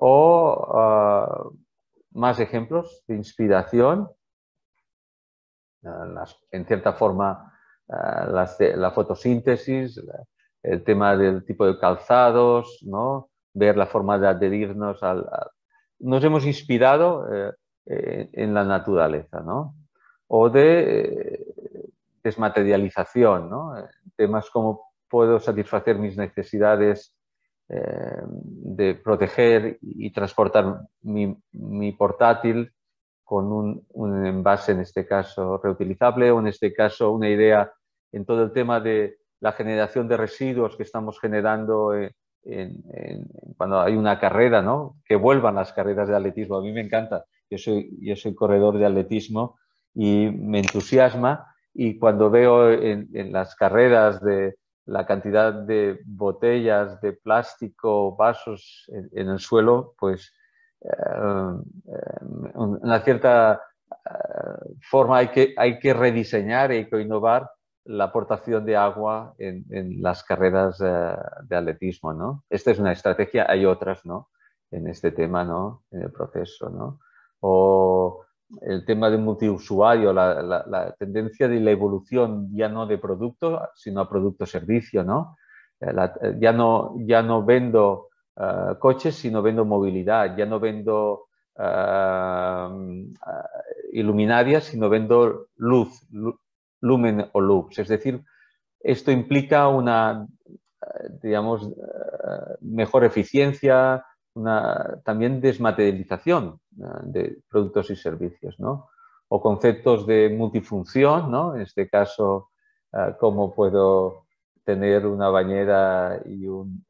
O ah, más ejemplos de inspiración, Ah, en cierta forma, ah, la fotosíntesis, el tema del tipo de calzados, ver la forma de adherirnos A... Nos hemos inspirado eh, eh, en la naturaleza, O de eh, desmaterialización, Temas como puedo satisfacer mis necesidades de proteger y transportar mi portátil con un, envase, en este caso, reutilizable, o en este caso, una idea en todo el tema de la generación de residuos que estamos generando eh, cuando hay una carrera, ¿no? Que vuelvan las carreras de atletismo. A mí me encanta. Yo soy, yo soy corredor de atletismo y me entusiasma. Y cuando veo en, las carreras de la cantidad de botellas de plástico, vasos en, el suelo, pues eh, eh, una cierta eh, forma hay que, hay que rediseñar y que innovar la aportación de agua en, en las carreras de atletismo, ¿no? Esta es una estrategia, hay otras, ¿no? En este tema, ¿no? En el proceso, ¿no? O el tema de multiusuario, la, la, tendencia de la evolución ya no de producto, sino a producto-servicio, ¿no? ya ¿no? Ya no vendo Ah, coches, sino vendo movilidad, ya no vendo ah, ah, iluminarias, sino vendo luz, lumen o lux. Es decir, esto implica una, digamos, mejor eficiencia, una, también desmaterialización de productos y servicios, ¿no? O conceptos de multifunción, ¿no? En este caso, cómo puedo tener una bañera y un,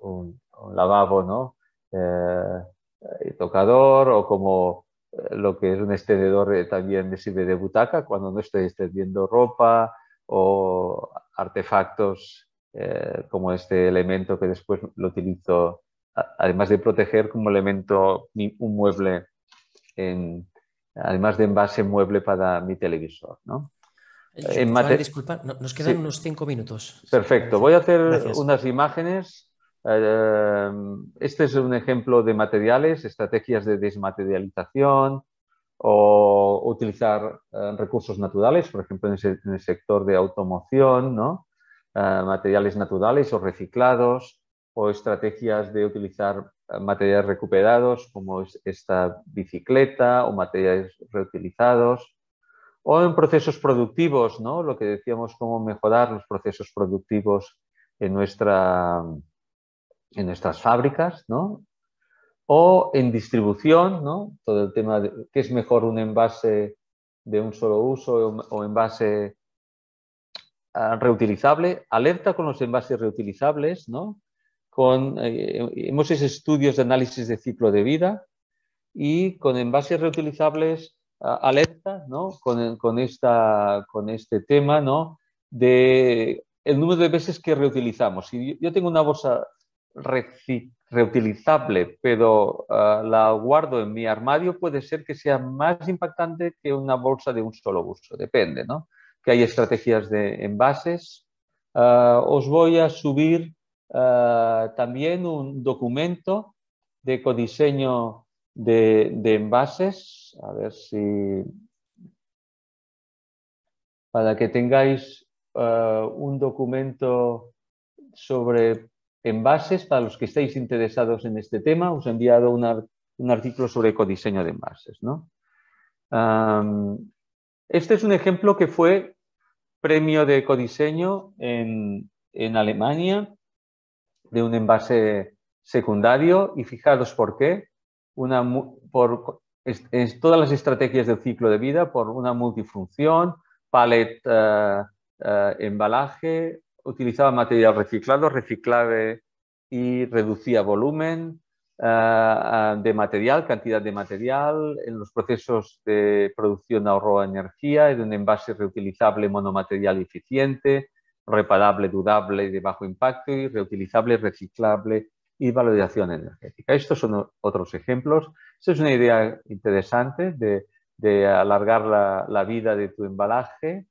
un lavabo, ¿no? Eh, tocador o como eh, lo que es un extendedor eh, también me sirve de butaca cuando no estoy extendiendo ropa o artefactos como este elemento que después lo utilizo, además de proteger como elemento un mueble, además de envase mueble para mi televisor. ¿no? en disculpa, nos quedan unos cinco minutos. Perfecto, voy a hacer unas imágenes eh, este es un ejemplo de materiales, estrategias de desmaterialización o utilizar eh, recursos naturales, por ejemplo, en, el sector de automoción, ¿no? Eh, materiales naturales o reciclados o estrategias de utilizar materiales recuperados como esta bicicleta o materiales reutilizados o en procesos productivos, ¿no? lo que decíamos, cómo mejorar los procesos productivos en nuestra, en nuestras fábricas, ¿no? O en distribución, ¿no? Todo el tema de qué es mejor un envase de un solo uso o envase ah, reutilizable. Alerta con los envases reutilizables, ¿no? Con, eh, hemos hecho estudios de análisis de ciclo de vida y con envases reutilizables ah, alerta ¿no? con, esta, con este tema ¿no? de el número de veces que reutilizamos. Si yo tengo una bolsa reutilizable, pero ah, la guardo en mi armario, puede ser que sea más impactante que una bolsa de un solo uso, depende, ¿no? Que hay estrategias de envases. Ah, os voy a subir ah, también un documento de codiseño de envases, a ver si... para que tengáis un documento sobre envases, para los que estéis interesados en este tema, os he enviado un artículo sobre ecodiseño de envases. este es un ejemplo que fue premio de ecodiseño en, Alemania de un envase secundario y fijaros por qué. Una, todas las estrategias del ciclo de vida, por una multifunción, palet eh, eh, embalaje, utilizaba material reciclado, reciclable y reducía volumen ah, ah, de material, cantidad de material. En los procesos de producción de energía, en un envase reutilizable, monomaterial eficiente, reparable, dudable y de bajo impacto, y reutilizable, reciclable y valorización energética. Estos son otros ejemplos. Esa es una idea interesante de, alargar la, vida de tu embalaje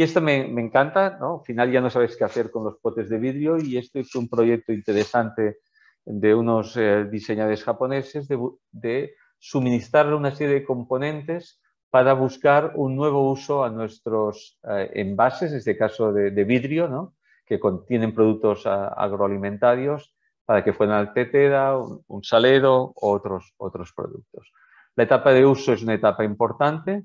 y esto me, encanta, ¿no? Al final ya no sabes qué hacer con los potes de vidrio y esto es un proyecto interesante de unos eh, diseñadores japoneses de, suministrarle suministrar una serie de componentes para buscar un nuevo uso a nuestros eh, envases, en este caso de, vidrio, ¿no? que contienen productos agroalimentarios para que fueran tetera, un, un salero u otros, otros productos. La etapa de uso es una etapa importante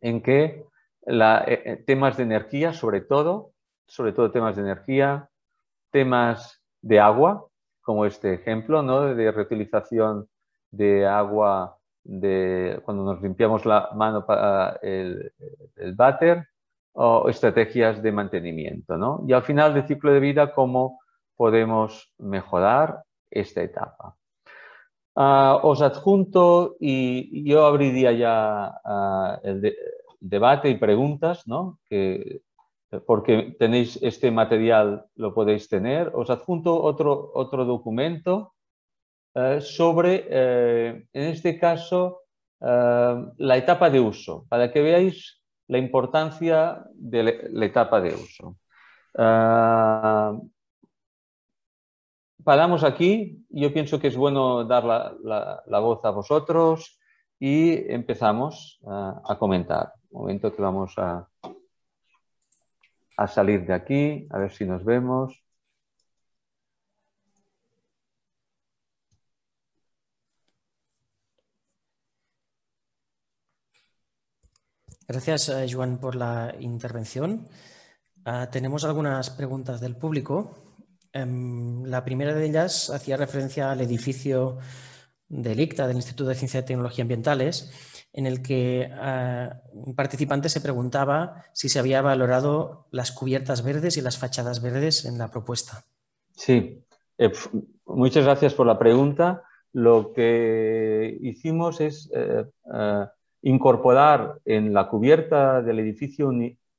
en que eh, eh, temas de energía, sobre todo, sobre todo temas de energía, temas de agua, como este ejemplo, ¿no? De reutilización de agua de cuando nos limpiamos la mano para el, el váter o estrategias de mantenimiento, ¿no? Y al final del ciclo de vida, ¿cómo podemos mejorar esta etapa? Ah, os adjunto y yo abriría ya ah, el debate y preguntas, Que, porque tenéis este material, lo podéis tener. Os adjunto otro, otro documento eh, sobre, eh, en este caso, eh, la etapa de uso, para que veáis la importancia de la, etapa de uso. paramos aquí. Yo pienso que es bueno dar la voz a vosotros y empezamos a comentar momento que vamos a, a salir de aquí, a ver si nos vemos. Gracias, eh, Juan, por la intervención. Ah, tenemos algunas preguntas del público. Em, la primera de ellas hacía referencia al edificio del del Instituto de Ciencia y Tecnología Ambientales, en el que ah, un participante se preguntaba si se había valorado las cubiertas verdes y las fachadas verdes en la propuesta. Sí, eh, muchas gracias por la pregunta. Lo que hicimos es eh, eh, incorporar en la cubierta del edificio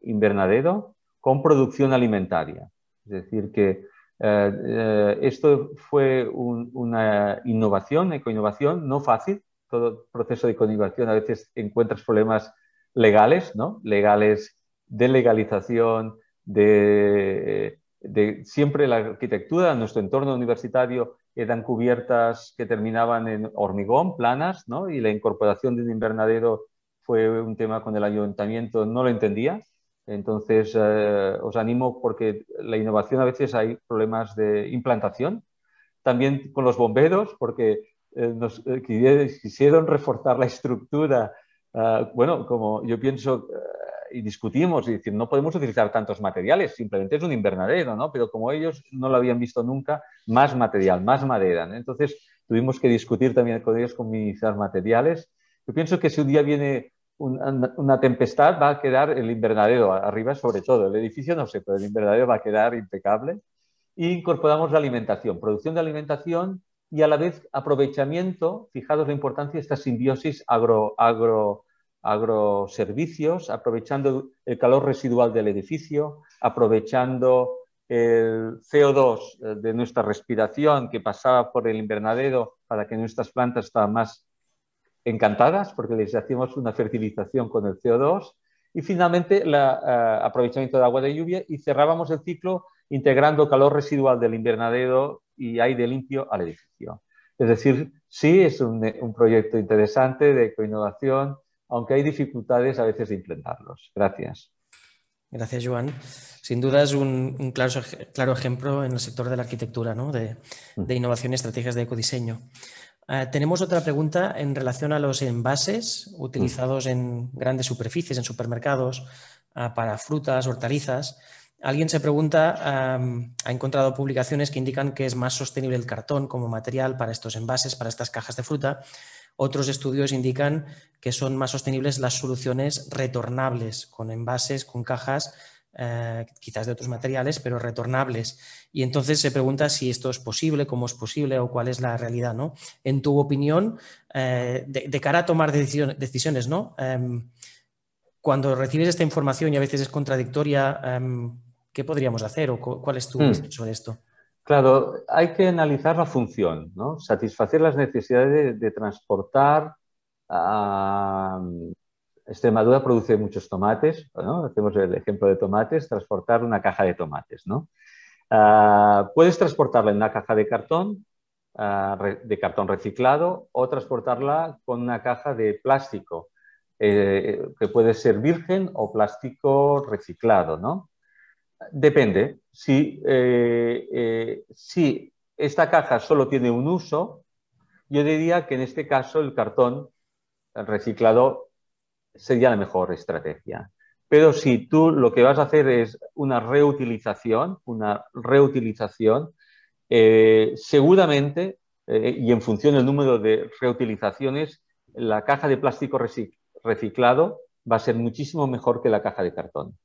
invernadero con producción alimentaria. Es decir, que eh, eh, esto fue una innovación, ecoinnovación, no fácil. Todo proceso de ecoinnovación a veces encuentras problemas legales, ¿no? Legales de legalización, de, siempre la arquitectura, nuestro entorno universitario eran cubiertas que terminaban en hormigón, planas, ¿no? Y la incorporación de un invernadero fue un tema con el ayuntamiento, no lo entendía, entonces, eh, os animo porque la innovación a veces hay problemas de implantación. También con los bomberos, porque eh, nos eh, quisieron reforzar la estructura. Ah, bueno, como yo pienso y discutimos, y decir, no podemos utilizar tantos materiales, simplemente es un invernadero, ¿no? Pero como ellos no lo habían visto nunca, más material, más madera. Entonces, tuvimos que discutir también con ellos cómo minimizar materiales. Yo pienso que si un día viene una, tempestad va a quedar el invernadero, arriba sobre todo, el edificio no sé, pero el invernadero va a quedar impecable. Y incorporamos la alimentación, producción de alimentación y a la vez aprovechamiento, fijados la importancia de esta simbiosis agro, agro, agroservicios, aprovechando el calor residual del edificio, aprovechando el CO2 eh, de nuestra respiración que pasaba por el invernadero para que nuestras plantas estaban más encantadas porque les hacíamos una fertilización con el CO2 y finalmente el eh, aprovechamiento de agua de lluvia y cerrábamos el ciclo integrando calor residual del invernadero y aire limpio al edificio. Es decir, sí, es un, proyecto interesante de innovación, aunque hay dificultades a veces de implementarlos. Gracias. Gracias, Joan. Sin duda es un, claro, ejemplo en el sector de la arquitectura, de, de mm. innovación y estrategias de ecodiseño. Ah, tenemos otra pregunta en relación a los envases mm. utilizados en grandes superficies, en supermercados, ah, para frutas, hortalizas. Alguien se pregunta, ha encontrado publicaciones que indican que es más sostenible el cartón como material para estos envases, para estas cajas de fruta. Otros estudios indican que son más sostenibles las soluciones retornables con envases, con cajas eh, quizás de otros materiales, pero retornables. Y entonces se pregunta si esto es posible, cómo es posible o cuál es la realidad, ¿no? En tu opinión, eh, de, cara a tomar decisiones, ¿no? Em, cuando recibes esta información y a veces es contradictoria, em, ¿qué podríamos hacer o cuál es tu visión hmm. sobre esto? Claro, hay que analizar la función, ¿no? Satisfacer las necesidades de, transportar a... Extremadura produce muchos tomates, ¿no? hacemos el ejemplo de tomates, transportar una caja de tomates. ¿no? Ah, puedes transportarla en una caja de cartón, ah, de cartón reciclado, o transportarla con una caja de plástico, eh, que puede ser virgen o plástico reciclado. ¿no? Depende. Si, eh, eh, si esta caja solo tiene un uso, yo diría que en este caso el cartón reciclado sería la mejor estrategia. Pero si tú lo que vas a hacer es una reutilización, una reutilización, eh, seguramente, eh, y en función del número de reutilizaciones, la caja de plástico reciclado va a ser muchísimo mejor que la caja de cartón.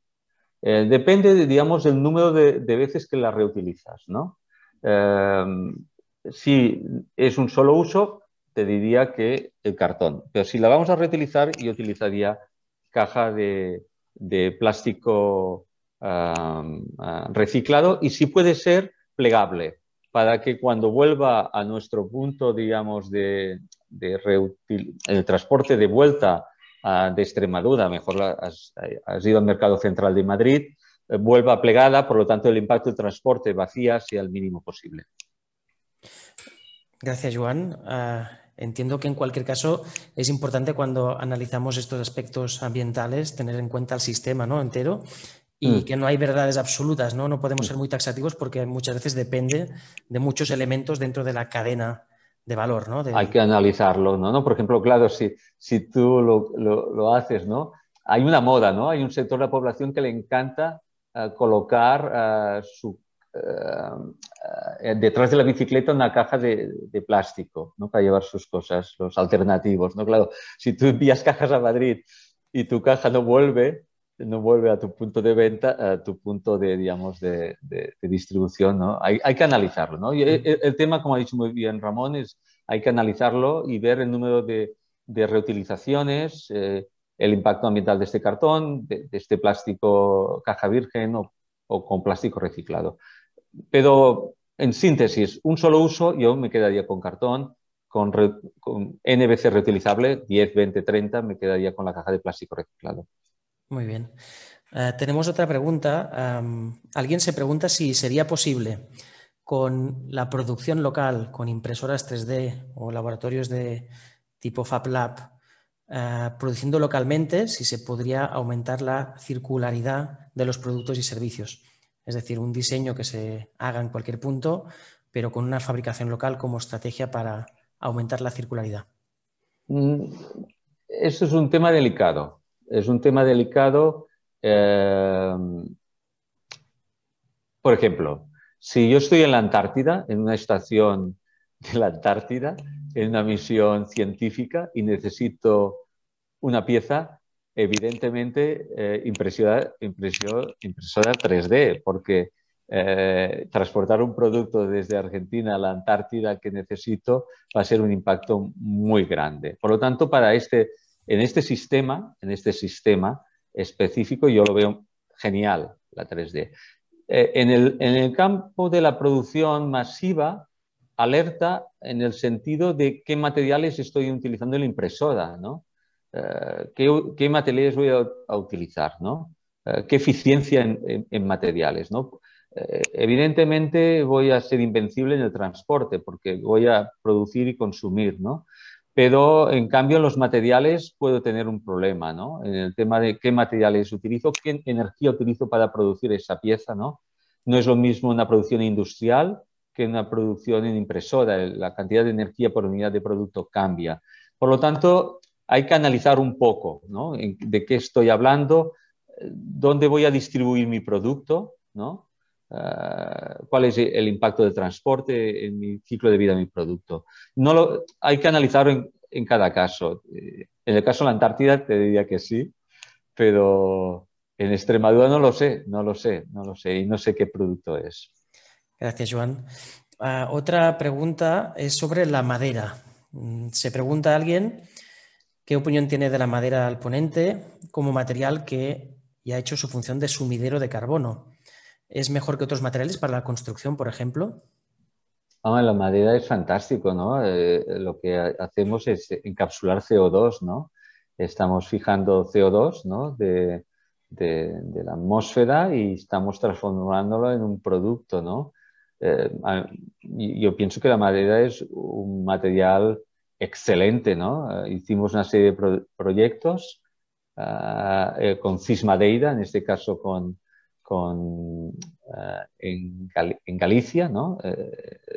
Eh, depende, de, digamos, del número de, veces que la reutilizas, si es un solo uso, te diría que el cartón. Pero si la vamos a reutilizar, yo utilizaría caja de, plástico ah, reciclado y si puede ser plegable para que cuando vuelva a nuestro punto, digamos, de, el transporte de vuelta ah, de Extremadura, mejor has, ido al mercado central de Madrid, eh, vuelva plegada, por lo tanto el impacto del transporte vacía sea el mínimo posible. Gracias, Juan. Ah, Entiendo que en cualquier caso es importante cuando analizamos estos aspectos ambientales tener en cuenta el sistema ¿no? entero y mm. que no hay verdades absolutas, ¿no? No podemos ser mm. muy taxativos porque muchas veces depende de muchos elementos dentro de la cadena de valor, ¿no? Hay que analizarlo, ¿no? ¿no? Por ejemplo, claro, si, si tú lo, lo, haces, ¿no? Hay una moda, ¿no? Hay un sector de la población que le encanta eh, colocar eh, su eh, eh, detrás de la bicicleta una caja de, plástico ¿no? para llevar sus cosas, los alternativos. ¿no? Claro, si tú envías <laughs> cajas a Madrid y tu caja no vuelve, no vuelve a tu punto de venta, a tu punto de, digamos, de, distribución, ¿no? Hay, que analizarlo, ¿no? el, tema, como ha dicho muy bien Ramón, es hay que analizarlo y ver el número de, reutilizaciones, eh, el impacto ambiental de este cartón, de, este plástico caja virgen o, con plástico reciclado pero en síntesis, un solo uso, yo me quedaría con cartón, con, NBC reutilizable, 10, 20, 30, me quedaría con la caja de plástico reciclado. Muy bien. Eh, tenemos otra pregunta. alguien se pregunta si sería posible con la producción local, con impresoras 3D o laboratorios de tipo FabLab, eh, produciendo localmente, si se podría aumentar la circularidad de los productos y servicios es decir, un diseño que se haga en cualquier punto, pero con una fabricación local como estrategia para aumentar la circularidad. Mm, eso es un tema delicado. Es un tema delicado. Eh, por ejemplo, si yo estoy en la Antártida, en una estación de la Antártida, en una misión científica y necesito una pieza, evidentemente eh, impresora, impresora, 3D, porque eh, transportar un producto desde Argentina a la Antártida que necesito va a ser un impacto muy grande. Por lo tanto, para este, en este sistema, en este sistema específico, yo lo veo genial, la 3D. Eh, en, el, en el campo de la producción masiva, alerta en el sentido de qué materiales estoy utilizando en la impresora, ¿no? Eh, qué, materiales voy a, utilizar, ¿no? Eh, qué eficiencia en, materiales, ¿no? Eh, evidentemente voy a ser invencible en el transporte porque voy a producir y consumir, ¿no? Pero en cambio en los materiales puedo tener un problema, ¿no? En el tema de qué materiales utilizo, qué energía utilizo para producir esa pieza, ¿no? No es lo mismo una producción industrial que una producción en impresora, la cantidad de energía por unidad de producto cambia. Por lo tanto, hay que analizar un poco ¿no? de qué estoy hablando, dónde voy a distribuir mi producto, ¿no? Ah, cuál es el impacto del transporte en mi ciclo de vida de mi producto. No lo, hay que analizarlo en, cada caso. Eh, en el caso de la Antártida te diría que sí, pero en Extremadura no lo sé, no lo sé, no lo sé y no sé qué producto es. Gracias, Joan. Ah, otra pregunta es sobre la madera. Mm, se pregunta alguien ¿Qué opinión tiene de la madera al ponente como material que ya ha hecho su función de sumidero de carbono? ¿Es mejor que otros materiales para la construcción, por ejemplo? la madera es fantástico, ¿no? Eh, lo que hacemos es encapsular CO2, ¿no? Estamos fijando CO2, ¿no? De, la atmósfera y estamos transformándolo en un producto, ¿no? Eh, yo pienso que la madera es un material excelente, ¿no? Eh, hicimos una serie de proyectos ah, eh, con Cismadeira, en este caso con, con, eh, en, Galicia, ¿no?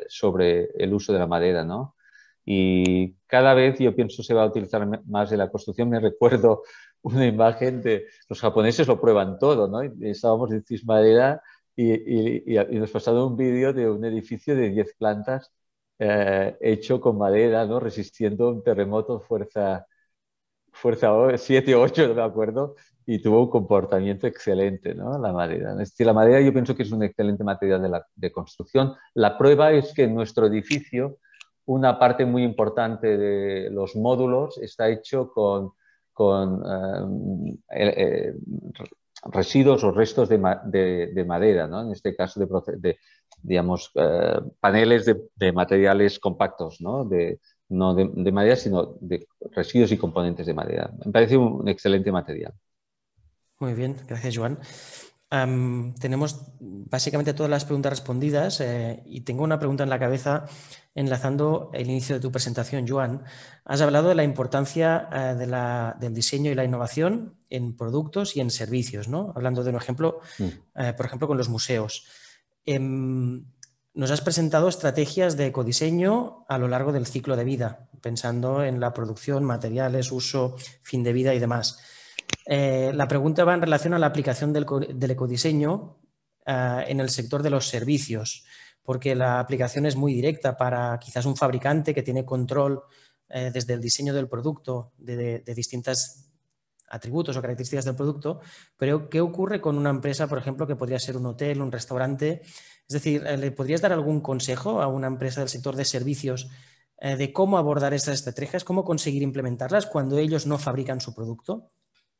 sobre el uso de la madera, ¿no? Y cada vez yo pienso se va a utilizar más en la construcción. Me recuerdo <laughs> una imagen de los japoneses lo prueban todo, ¿no? estábamos en Cismadeira y, y, y, nos pasaron un vídeo de un edificio de 10 plantas eh, hecho con madera, ¿no? Resistiendo un terremoto fuerza, fuerza 7 o 8, no acuerdo, y tuvo un comportamiento excelente, La madera. la madera yo pienso que es un excelente material de, la, construcción. La prueba es que en nuestro edificio, una parte muy importante de los módulos está hecho con, con eh, eh, residuos o restos de, madera, en este caso de, digamos, eh, paneles de, materiales compactos, ¿no? De, no de, madera, sino de residuos y componentes de madera. Me parece un excelente material. Muy bien, gracias Joan. tenemos básicamente todas las preguntas respondidas eh, y tengo una pregunta en la cabeza enlazando el inicio de tu presentación, Joan. Has hablado de la importancia eh, del diseño y la innovación en productos y en servicios, ¿no? Hablando de un ejemplo, mm. por ejemplo, con los museos. Em, nos has presentado estrategias de ecodiseño a lo largo del ciclo de vida, pensando en la producción, materiales, uso, fin de vida y demás. Eh, la pregunta va en relación a la aplicación del, ecodiseño ah, en el sector de los servicios, porque la aplicación es muy directa para quizás un fabricante que tiene control eh, desde el diseño del producto de, de distintas atributos o características del producto, pero ¿qué ocurre con una empresa, por ejemplo, que podría ser un hotel, un restaurante? Es decir, eh, ¿le podrías dar algún consejo a una empresa del sector de servicios eh, de cómo abordar estas estrategias, cómo conseguir implementarlas cuando ellos no fabrican su producto?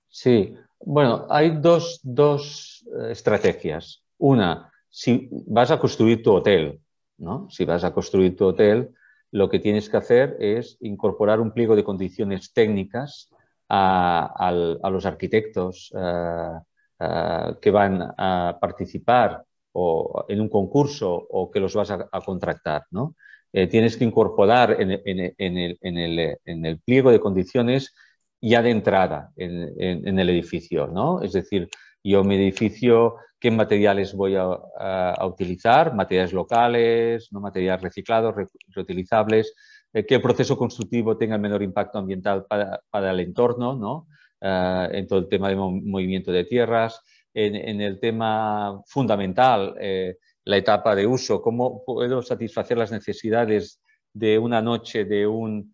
Sí, bueno, hay dos, dos eh, estrategias. Una, si vas a construir tu hotel, ¿no? Si vas a construir tu hotel, lo que tienes que hacer es incorporar un pliego de condiciones técnicas a, los arquitectos eh, eh, que van a participar en un concurso o que los vas a, contratar. Eh, tienes que incorporar en, el, pliego de condiciones ya de entrada en, el edificio. ¿no? Es decir, yo mi edificio, qué materiales voy a, utilizar, materiales locales, no materiales reciclados, reutilizables, eh, que el proceso constructivo tenga el menor impacto ambiental para, el entorno, ¿no? Eh, en todo el tema de movimiento de tierras, en, el tema fundamental, eh, la etapa de uso, cómo puedo satisfacer las necesidades de una noche de un,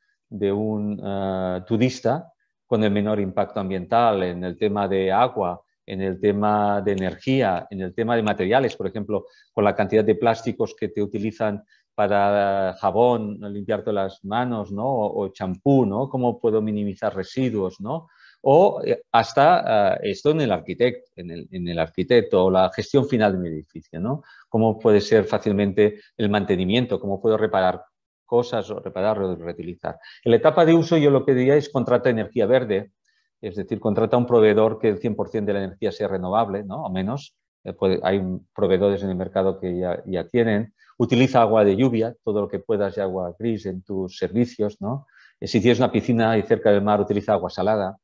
turista con el menor impacto ambiental, en el tema de agua, en el tema de energía, en el tema de materiales, por ejemplo, con la cantidad de plásticos que te utilizan para jabón, todas las manos, ¿no? O champú, ¿no? ¿Cómo puedo minimizar residuos, ¿no? O eh, hasta eh, esto en el, arquitecto, en el, arquitecto o la gestión final de mi edificio, ¿no? ¿Cómo puede ser fácilmente el mantenimiento? ¿Cómo puedo reparar cosas o reparar o reutilizar? En la etapa de uso yo lo que diría es contrata energía verde, es decir, contrata un proveedor que el 100% de la energía sea renovable, ¿no? O menos, eh, hay proveedores en el mercado que ya, ya tienen, utiliza agua de lluvia, todo lo que puedas de agua gris en tus servicios, ¿no? Eh, si tienes una piscina y cerca del mar, utiliza agua salada.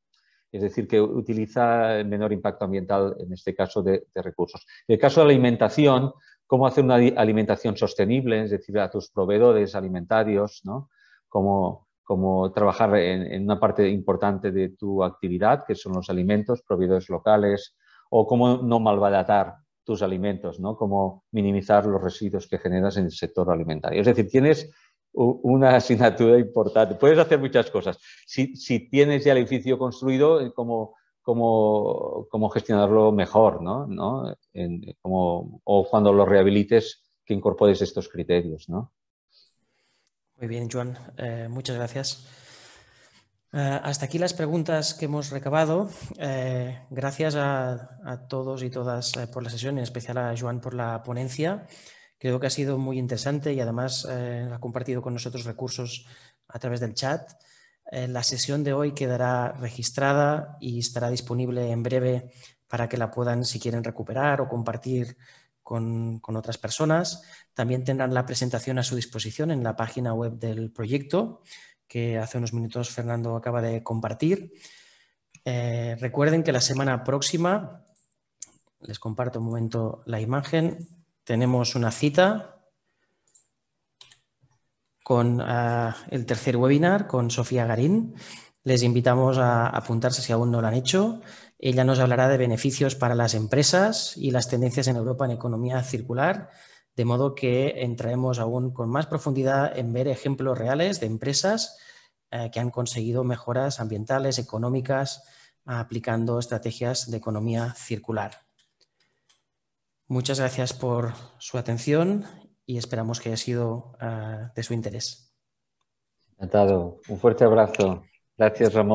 Es decir, que utiliza el menor impacto ambiental, en este caso, de, recursos. En el caso de la alimentación, cómo hacer una alimentación sostenible, es decir, a tus proveedores alimentarios, ¿no? Cómo, trabajar en, una parte importante de tu actividad, que son los alimentos, proveedores locales, o cómo no malvadatar, tus alimentos, ¿no? Cómo minimizar los residuos que generas en el sector alimentario. Es decir, tienes una asignatura importante. Puedes hacer muchas cosas. Si, tienes ya el edificio construido, eh, cómo, gestionarlo mejor, ¿no? o cuando lo rehabilites, que incorpores estos criterios, ¿no? Muy bien, Joan. Eh, muchas gracias. Eh, hasta aquí las preguntas que hemos recabado. Eh, gracias a, todos y todas eh, por la sesión, en especial a Joan por la ponencia. Creo que ha sido muy interesante y además ha compartido con nosotros recursos a través del chat. la sesión de hoy quedará registrada y estará disponible en breve para que la puedan, si quieren, recuperar o compartir con otras personas. También tendrán la presentación a su disposición en la página web del proyecto que hace unos minutos Fernando acaba de compartir. Eh, recuerden que la semana próxima, les comparto un momento la imagen, tenemos una cita con eh, el tercer webinar con Sofía Garín. Les invitamos a apuntarse si aún no lo han hecho. Ella nos hablará de beneficios para las empresas y las tendencias en Europa en economía circular de modo que entraremos aún con más profundidad en ver ejemplos reales de empresas eh, que han conseguido mejoras ambientales, económicas, aplicando estrategias de economía circular. Muchas gracias por su atención y esperamos que haya sido eh, de su interés. Un fuerte abrazo. Gracias, Ramón.